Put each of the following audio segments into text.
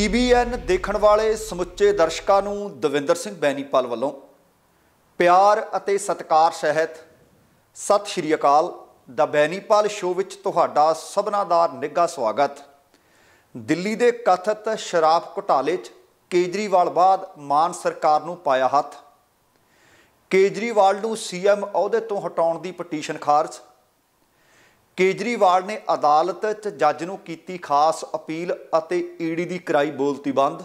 TBN ਦੇਖਣ ਵਾਲੇ ਸਮੁੱਚੇ ਦਰਸ਼ਕਾਂ ਨੂੰ ਦਵਿੰਦਰ ਸਿੰਘ ਬੈਣੀਪਾਲ ਵੱਲੋਂ ਪਿਆਰ ਅਤੇ ਸਤਿਕਾਰ ਸਹਿਤ ਸਤਿ ਸ਼੍ਰੀ ਅਕਾਲ ਦਾ ਬੈਣੀਪਾਲ ਸ਼ੋਅ ਵਿੱਚ ਤੁਹਾਡਾ ਸਭਨਾ ਦਾ ਨਿੱਘਾ ਸਵਾਗਤ ਦਿੱਲੀ ਦੇ ਕਥਿਤ ਸ਼ਰਾਬ ਘੁਟਾਲੇ 'ਚ ਕੇਜਰੀਵਾਲ ਬਾਅਦ ਮਾਨ ਸਰਕਾਰ ਨੂੰ ਪਾਇਆ ਹੱਥ ਕੇਜਰੀਵਾਲ ਨੂੰ ਸੀਐਮ ਅਹੁਦੇ ਤੋਂ ਹਟਾਉਣ ਦੀ ਪਟੀਸ਼ਨ ਖਾਰਜ ਕੇਜਰੀਵਾਲ ਨੇ ਅਦਾਲਤ 'ਚ ਜੱਜ ਨੂੰ ਕੀਤੀ ਖਾਸ ਅਪੀਲ ਅਤੇ ਈਡੀ ਦੀ ਕਰਾਈ ਬੋਲਤੀ ਬੰਦ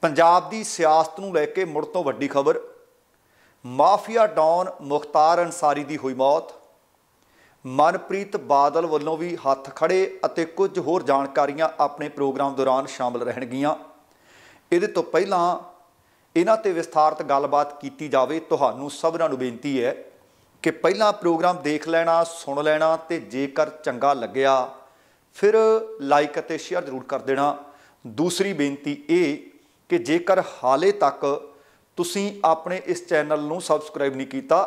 ਪੰਜਾਬ ਦੀ ਸਿਆਸਤ ਨੂੰ ਲੈ ਕੇ ਮੁੜ ਤੋਂ ਵੱਡੀ ਖਬਰ ਮਾਫੀਆ ਡੌਨ ਮੁਖਤਾਰ ਅਨਸਾਰੀ ਦੀ ਹੋਈ ਮੌਤ ਮਨਪ੍ਰੀਤ ਬਾਦਲ ਵੱਲੋਂ ਵੀ ਹੱਥ ਖੜੇ ਅਤੇ ਕੁਝ ਹੋਰ ਜਾਣਕਾਰੀਆਂ ਆਪਣੇ ਪ੍ਰੋਗਰਾਮ ਦੌਰਾਨ ਸ਼ਾਮਲ ਰਹਿਣਗੀਆਂ ਇਹਦੇ ਤੋਂ ਪਹਿਲਾਂ ਇਹਨਾਂ ਤੇ ਵਿਸਥਾਰਤ ਗੱਲਬਾਤ ਕੀਤੀ ਜਾਵੇ ਤੁਹਾਨੂੰ ਸਭਨਾਂ ਨੂੰ ਬੇਨਤੀ ਹੈ ਕਿ ਪਹਿਲਾਂ ਪ੍ਰੋਗਰਾਮ ਦੇਖ ਲੈਣਾ ਸੁਣ ਲੈਣਾ ਤੇ ਜੇਕਰ ਚੰਗਾ ਲੱਗਿਆ ਫਿਰ ਲਾਈਕ ਅਤੇ ਸ਼ੇਅਰ ਜ਼ਰੂਰ ਕਰ ਦੇਣਾ ਦੂਸਰੀ ਬੇਨਤੀ ਇਹ ਕਿ ਜੇਕਰ ਹਾਲੇ ਤੱਕ ਤੁਸੀਂ ਆਪਣੇ ਇਸ ਚੈਨਲ ਨੂੰ ਸਬਸਕ੍ਰਾਈਬ ਨਹੀਂ ਕੀਤਾ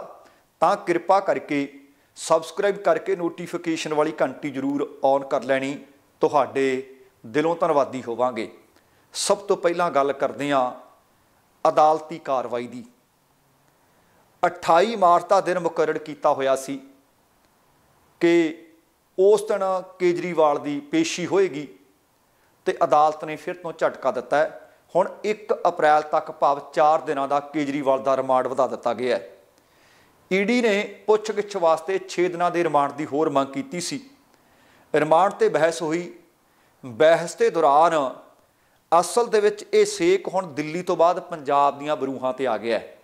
ਤਾਂ ਕਿਰਪਾ ਕਰਕੇ ਸਬਸਕ੍ਰਾਈਬ ਕਰਕੇ ਨੋਟੀਫਿਕੇਸ਼ਨ ਵਾਲੀ ਘੰਟੀ ਜ਼ਰੂਰ ਔਨ ਕਰ ਲੈਣੀ ਤੁਹਾਡੇ ਦਿਲੋਂ ਧੰਨਵਾਦੀ ਹੋਵਾਂਗੇ ਸਭ ਤੋਂ ਪਹਿਲਾਂ ਗੱਲ ਕਰਦੇ ਹਾਂ ਅਦਾਲਤੀ ਕਾਰਵਾਈ ਦੀ 28 ਮਾਰਚ ਦਾ ਦਿਨ ਮੁਕਰਰ ਕੀਤਾ ਹੋਇਆ ਸੀ ਕਿ ਉਸ ਦਿਨ ਕੇਜਰੀਵਾਲ ਦੀ ਪੇਸ਼ੀ ਹੋਏਗੀ ਤੇ ਅਦਾਲਤ ਨੇ ਫਿਰ ਤੋਂ ਝਟਕਾ ਦਿੱਤਾ ਹੈ ਹੁਣ 1 ਅਪ੍ਰੈਲ ਤੱਕ ਭਾਵ 4 ਦਿਨਾਂ ਦਾ ਕੇਜਰੀਵਾਲ ਦਾ ਰਿਮਾਂਡ ਵਧਾ ਦਿੱਤਾ ਗਿਆ ਹੈ ਈਡੀ ਨੇ ਪੁੱਛਗਿੱਛ ਵਾਸਤੇ 6 ਦਿਨਾਂ ਦੇ ਰਿਮਾਂਡ ਦੀ ਹੋਰ ਮੰਗ ਕੀਤੀ ਸੀ ਰਿਮਾਂਡ ਤੇ ਬਹਿਸ ਹੋਈ ਬਹਿਸ ਦੇ ਦੌਰਾਨ ਅਸਲ ਦੇ ਵਿੱਚ ਇਹ ਸੇਕ ਹੁਣ ਦਿੱਲੀ ਤੋਂ ਬਾਅਦ ਪੰਜਾਬ ਦੀਆਂ ਬਰੂਹਾਂ ਤੇ ਆ ਗਿਆ ਹੈ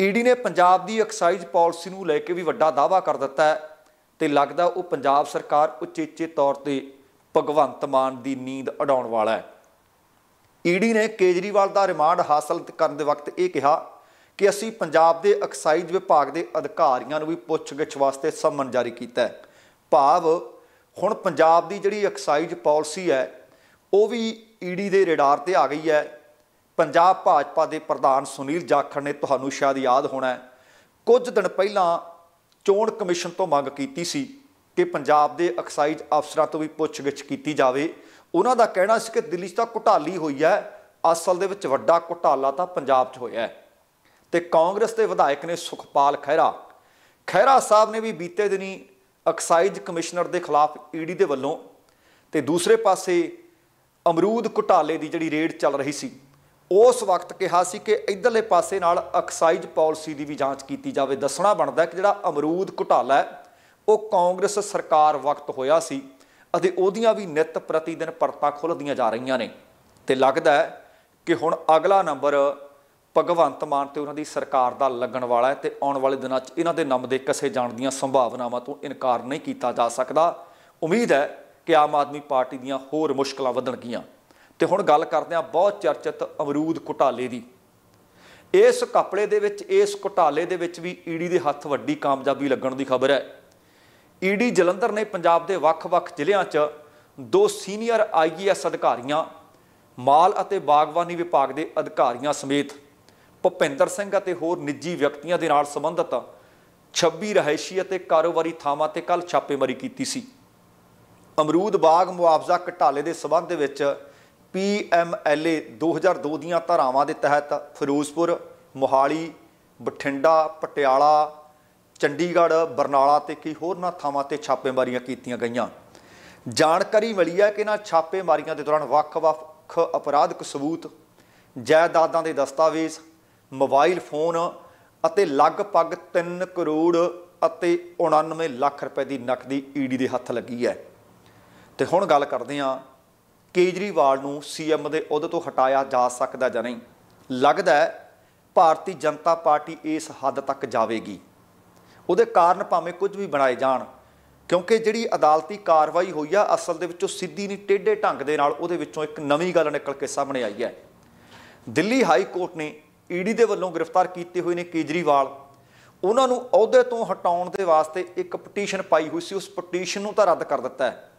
ਈਡੀ ਨੇ ਪੰਜਾਬ ਦੀ ਐਕਸਾਈਜ਼ ਪਾਲਿਸੀ ਨੂੰ ਲੈ ਕੇ ਵੀ ਵੱਡਾ ਦਾਅਵਾ ਕਰ ਦਿੱਤਾ ਹੈ ਤੇ ਲੱਗਦਾ ਉਹ ਪੰਜਾਬ ਸਰਕਾਰ ਉਚੇਚੇ ਤੌਰ ਤੇ ਭਗਵੰਤ ਮਾਨ ਦੀ ਨੀਂਦ ਉਡਾਉਣ ਵਾਲਾ ਹੈ ਈਡੀ ਨੇ ਕੇਜਰੀਵਾਲ ਦਾ ਰਿਮਾਂਡ ਹਾਸਲ ਕਰਨ ਦੇ ਵਕਤ ਇਹ ਕਿਹਾ ਕਿ ਅਸੀਂ ਪੰਜਾਬ ਦੇ ਐਕਸਾਈਜ਼ ਵਿਭਾਗ ਦੇ ਅਧਿਕਾਰੀਆਂ ਨੂੰ ਵੀ ਪੁੱਛਗਿੱਛ ਵਾਸਤੇ ਸੰਮਨ ਜਾਰੀ ਕੀਤਾ ਹੈ ਭਾਵ ਹੁਣ ਪੰਜਾਬ ਦੀ ਜਿਹੜੀ ਐਕਸਾਈਜ਼ ਪਾਲਿਸੀ ਹੈ ਉਹ ਵੀ ਈਡੀ ਦੇ ਰਡਾਰ ਤੇ ਆ ਗਈ ਹੈ ਪੰਜਾਬ ਭਾਜਪਾ ਦੇ ਪ੍ਰਧਾਨ ਸੁਨੀਲ ਜਾਖੜ ਨੇ ਤੁਹਾਨੂੰ ਸ਼ਾਇਦ ਯਾਦ ਹੋਣਾ ਕੁਝ ਦਿਨ ਪਹਿਲਾਂ ਚੋਣ ਕਮਿਸ਼ਨ ਤੋਂ ਮੰਗ ਕੀਤੀ ਸੀ ਕਿ ਪੰਜਾਬ ਦੇ ਐਕਸਾਈਜ਼ ਅਫਸਰਾਂ ਤੋਂ ਵੀ ਪੁੱਛਗਿੱਛ ਕੀਤੀ ਜਾਵੇ ਉਹਨਾਂ ਦਾ ਕਹਿਣਾ ਸੀ ਕਿ ਦਿੱਲੀ 'ਚ ਤਾਂ ਘੁਟਾਲੀ ਹੋਈ ਹੈ ਅਸਲ ਦੇ ਵਿੱਚ ਵੱਡਾ ਘੁਟਾਲਾ ਤਾਂ ਪੰਜਾਬ 'ਚ ਹੋਇਆ ਹੈ ਤੇ ਕਾਂਗਰਸ ਦੇ ਵਿਧਾਇਕ ਨੇ ਸੁਖਪਾਲ ਖਹਿਰਾ ਖਹਿਰਾ ਸਾਹਿਬ ਨੇ ਵੀ ਬੀਤੇ ਦਿਨੀ ਐਕਸਾਈਜ਼ ਕਮਿਸ਼ਨਰ ਦੇ ਖਿਲਾਫ ਈਡੀ ਦੇ ਵੱਲੋਂ ਤੇ ਦੂਸਰੇ ਪਾਸੇ ਅਮਰੂਦ ਘੁਟਾਲੇ ਦੀ ਜਿਹੜੀ ਰੇਡ ਚੱਲ ਰਹੀ ਸੀ ਉਸ ਵਕਤ ਕਿਹਾ ਸੀ ਕਿ ਇਧਰਲੇ ਪਾਸੇ ਨਾਲ ਐਕਸਾਈਜ਼ ਪਾਲਿਸੀ ਦੀ ਵੀ ਜਾਂਚ ਕੀਤੀ ਜਾਵੇ ਦੱਸਣਾ ਬਣਦਾ ਕਿ ਜਿਹੜਾ ਅਮਰੂਦ ਘੁਟਾਲਾ ਹੈ ਉਹ ਕਾਂਗਰਸ ਸਰਕਾਰ ਵਕਤ ਹੋਇਆ ਸੀ ਅਤੇ ਉਹਦੀਆਂ ਵੀ ਨਿਤ ਦਿਨ ਪਰਤਾ ਖੁੱਲਦੀਆਂ ਜਾ ਰਹੀਆਂ ਨੇ ਤੇ ਲੱਗਦਾ ਹੈ ਕਿ ਹੁਣ ਅਗਲਾ ਨੰਬਰ ਭਗਵੰਤ ਮਾਨ ਤੇ ਉਹਨਾਂ ਦੀ ਸਰਕਾਰ ਦਾ ਲੱਗਣ ਵਾਲਾ ਹੈ ਤੇ ਆਉਣ ਵਾਲੇ ਦਿਨਾਂ 'ਚ ਇਹਨਾਂ ਦੇ ਨਾਮ ਦੇ ਕਸੇ ਜਾਣ ਦੀਆਂ ਸੰਭਾਵਨਾਵਾਂ ਤੋਂ ਇਨਕਾਰ ਨਹੀਂ ਕੀਤਾ ਜਾ ਸਕਦਾ ਉਮੀਦ ਹੈ ਕਿ ਆਮ ਆਦਮੀ ਪਾਰਟੀ ਦੀਆਂ ਹੋਰ ਮੁਸ਼ਕਲਾਂ ਵਧਣਗੀਆਂ ਤੇ ਹੁਣ ਗੱਲ ਕਰਦੇ ਆ ਬਹੁਤ ਚਰਚਿਤ ਅਮਰੂਦ ਘੁਟਾਲੇ ਦੀ ਇਸ ਕਪੜੇ ਦੇ ਵਿੱਚ ਇਸ ਘੁਟਾਲੇ ਦੇ ਵਿੱਚ ਵੀ ਈਡੀ ਦੇ ਹੱਥ ਵੱਡੀ ਕਾਮਯਾਬੀ ਲੱਗਣ ਦੀ ਖਬਰ ਹੈ ਈਡੀ ਜਲੰਧਰ ਨੇ ਪੰਜਾਬ ਦੇ ਵੱਖ-ਵੱਖ ਜ਼ਿਲ੍ਹਿਆਂ 'ਚ ਦੋ ਸੀਨੀਅਰ ਆਈਏਐਸ ਅਧਿਕਾਰੀਆਂ ਮਾਲ ਅਤੇ ਬਾਗਵਾਨੀ ਵਿਭਾਗ ਦੇ ਅਧਿਕਾਰੀਆਂ ਸਮੇਤ ਭੁਪਿੰਦਰ ਸਿੰਘ ਅਤੇ ਹੋਰ ਨਿੱਜੀ ਵਿਅਕਤੀਆਂ ਦੇ ਨਾਲ ਸੰਬੰਧਤ 26 ਰਹਿਸ਼ੀ ਅਤੇ ਕਾਰੋਬਾਰੀ ਥਾਵਾਂ ਤੇ ਕੱਲ ਛਾਪੇਮਾਰੀ ਕੀਤੀ ਸੀ ਅਮਰੂਦ ਬਾਗ ਮੁਆਵਜ਼ਾ ਘਟਾਲੇ ਦੇ ਸਬੰਧ ਦੇ ਵਿੱਚ ਪੀ ਐਮ ਏ 2002 ਦੀਆਂ ਧਾਰਾਵਾਂ ਦੇ ਤਹਿਤ ਫਿਰੋਜ਼ਪੁਰ ਮੋਹਾਲੀ ਬਠਿੰਡਾ ਪਟਿਆਲਾ ਚੰਡੀਗੜ੍ਹ ਬਰਨਾਲਾ ਤੇ ਕਈ ਹੋਰਨਾਂ ਥਾਵਾਂ ਤੇ ਛਾਪੇਮਾਰੀਆਂ ਕੀਤੀਆਂ ਗਈਆਂ ਜਾਣਕਾਰੀ ਮਿਲੀ ਹੈ ਕਿ ਇਹਨਾਂ ਛਾਪੇਮਾਰੀਆਂ ਦੇ ਦੌਰਾਨ ਵੱਖ-ਵੱਖ ਅਪਰਾਧਿਕ ਸਬੂਤ ਜਾਇਦਾਦਾਂ ਦੇ ਦਸਤਾਵੇਜ਼ ਮੋਬਾਈਲ ਫੋਨ ਅਤੇ ਲਗਭਗ 3 ਕਰੋੜ ਅਤੇ 99 ਲੱਖ ਰੁਪਏ ਦੀ ਨਕਦੀ ਈਡੀ ਦੇ ਹੱਥ ਲੱਗੀ ਹੈ ਤੇ ਹੁਣ ਗੱਲ ਕਰਦੇ ਹਾਂ ਕੇਜਰੀਵਾਲ ਨੂੰ ਸੀਐਮ ਦੇ ਅਹੁਦੇ ਤੋਂ ਹਟਾਇਆ ਜਾ ਸਕਦਾ ਜਾਂ ਨਹੀਂ ਲੱਗਦਾ ਹੈ ਭਾਰਤੀ ਜਨਤਾ ਪਾਰਟੀ ਇਸ ਹੱਦ ਤੱਕ ਜਾਵੇਗੀ ਉਹਦੇ ਕਾਰਨ ਭਾਵੇਂ ਕੁਝ ਵੀ ਬਣਾਏ ਜਾਣ ਕਿਉਂਕਿ ਜਿਹੜੀ ਅਦਾਲਤੀ ਕਾਰਵਾਈ ਹੋਈ ਆ ਅਸਲ ਦੇ ਵਿੱਚੋਂ ਸਿੱਧੀ ਨਹੀਂ ਟੇਢੇ ਢੰਗ ਦੇ ਨਾਲ ਉਹਦੇ ਵਿੱਚੋਂ ਇੱਕ ਨਵੀਂ ਗੱਲ ਨਿਕਲ ਕੇ ਸਾਹਮਣੇ ਆਈ ਹੈ ਦਿੱਲੀ ਹਾਈ ਕੋਰਟ ਨੇ ਈਡੀ ਦੇ ਵੱਲੋਂ ਗ੍ਰਿਫਤਾਰ ਕੀਤੇ ਹੋਏ ਨੇ ਕੇਜਰੀਵਾਲ ਉਹਨਾਂ ਨੂੰ ਅਹੁਦੇ ਤੋਂ ਹਟਾਉਣ ਦੇ ਵਾਸਤੇ ਇੱਕ ਪਟੀਸ਼ਨ ਪਾਈ ਹੋਈ ਸੀ ਉਸ ਪਟੀਸ਼ਨ ਨੂੰ ਤਾਂ ਰੱਦ ਕਰ ਦਿੱਤਾ ਹੈ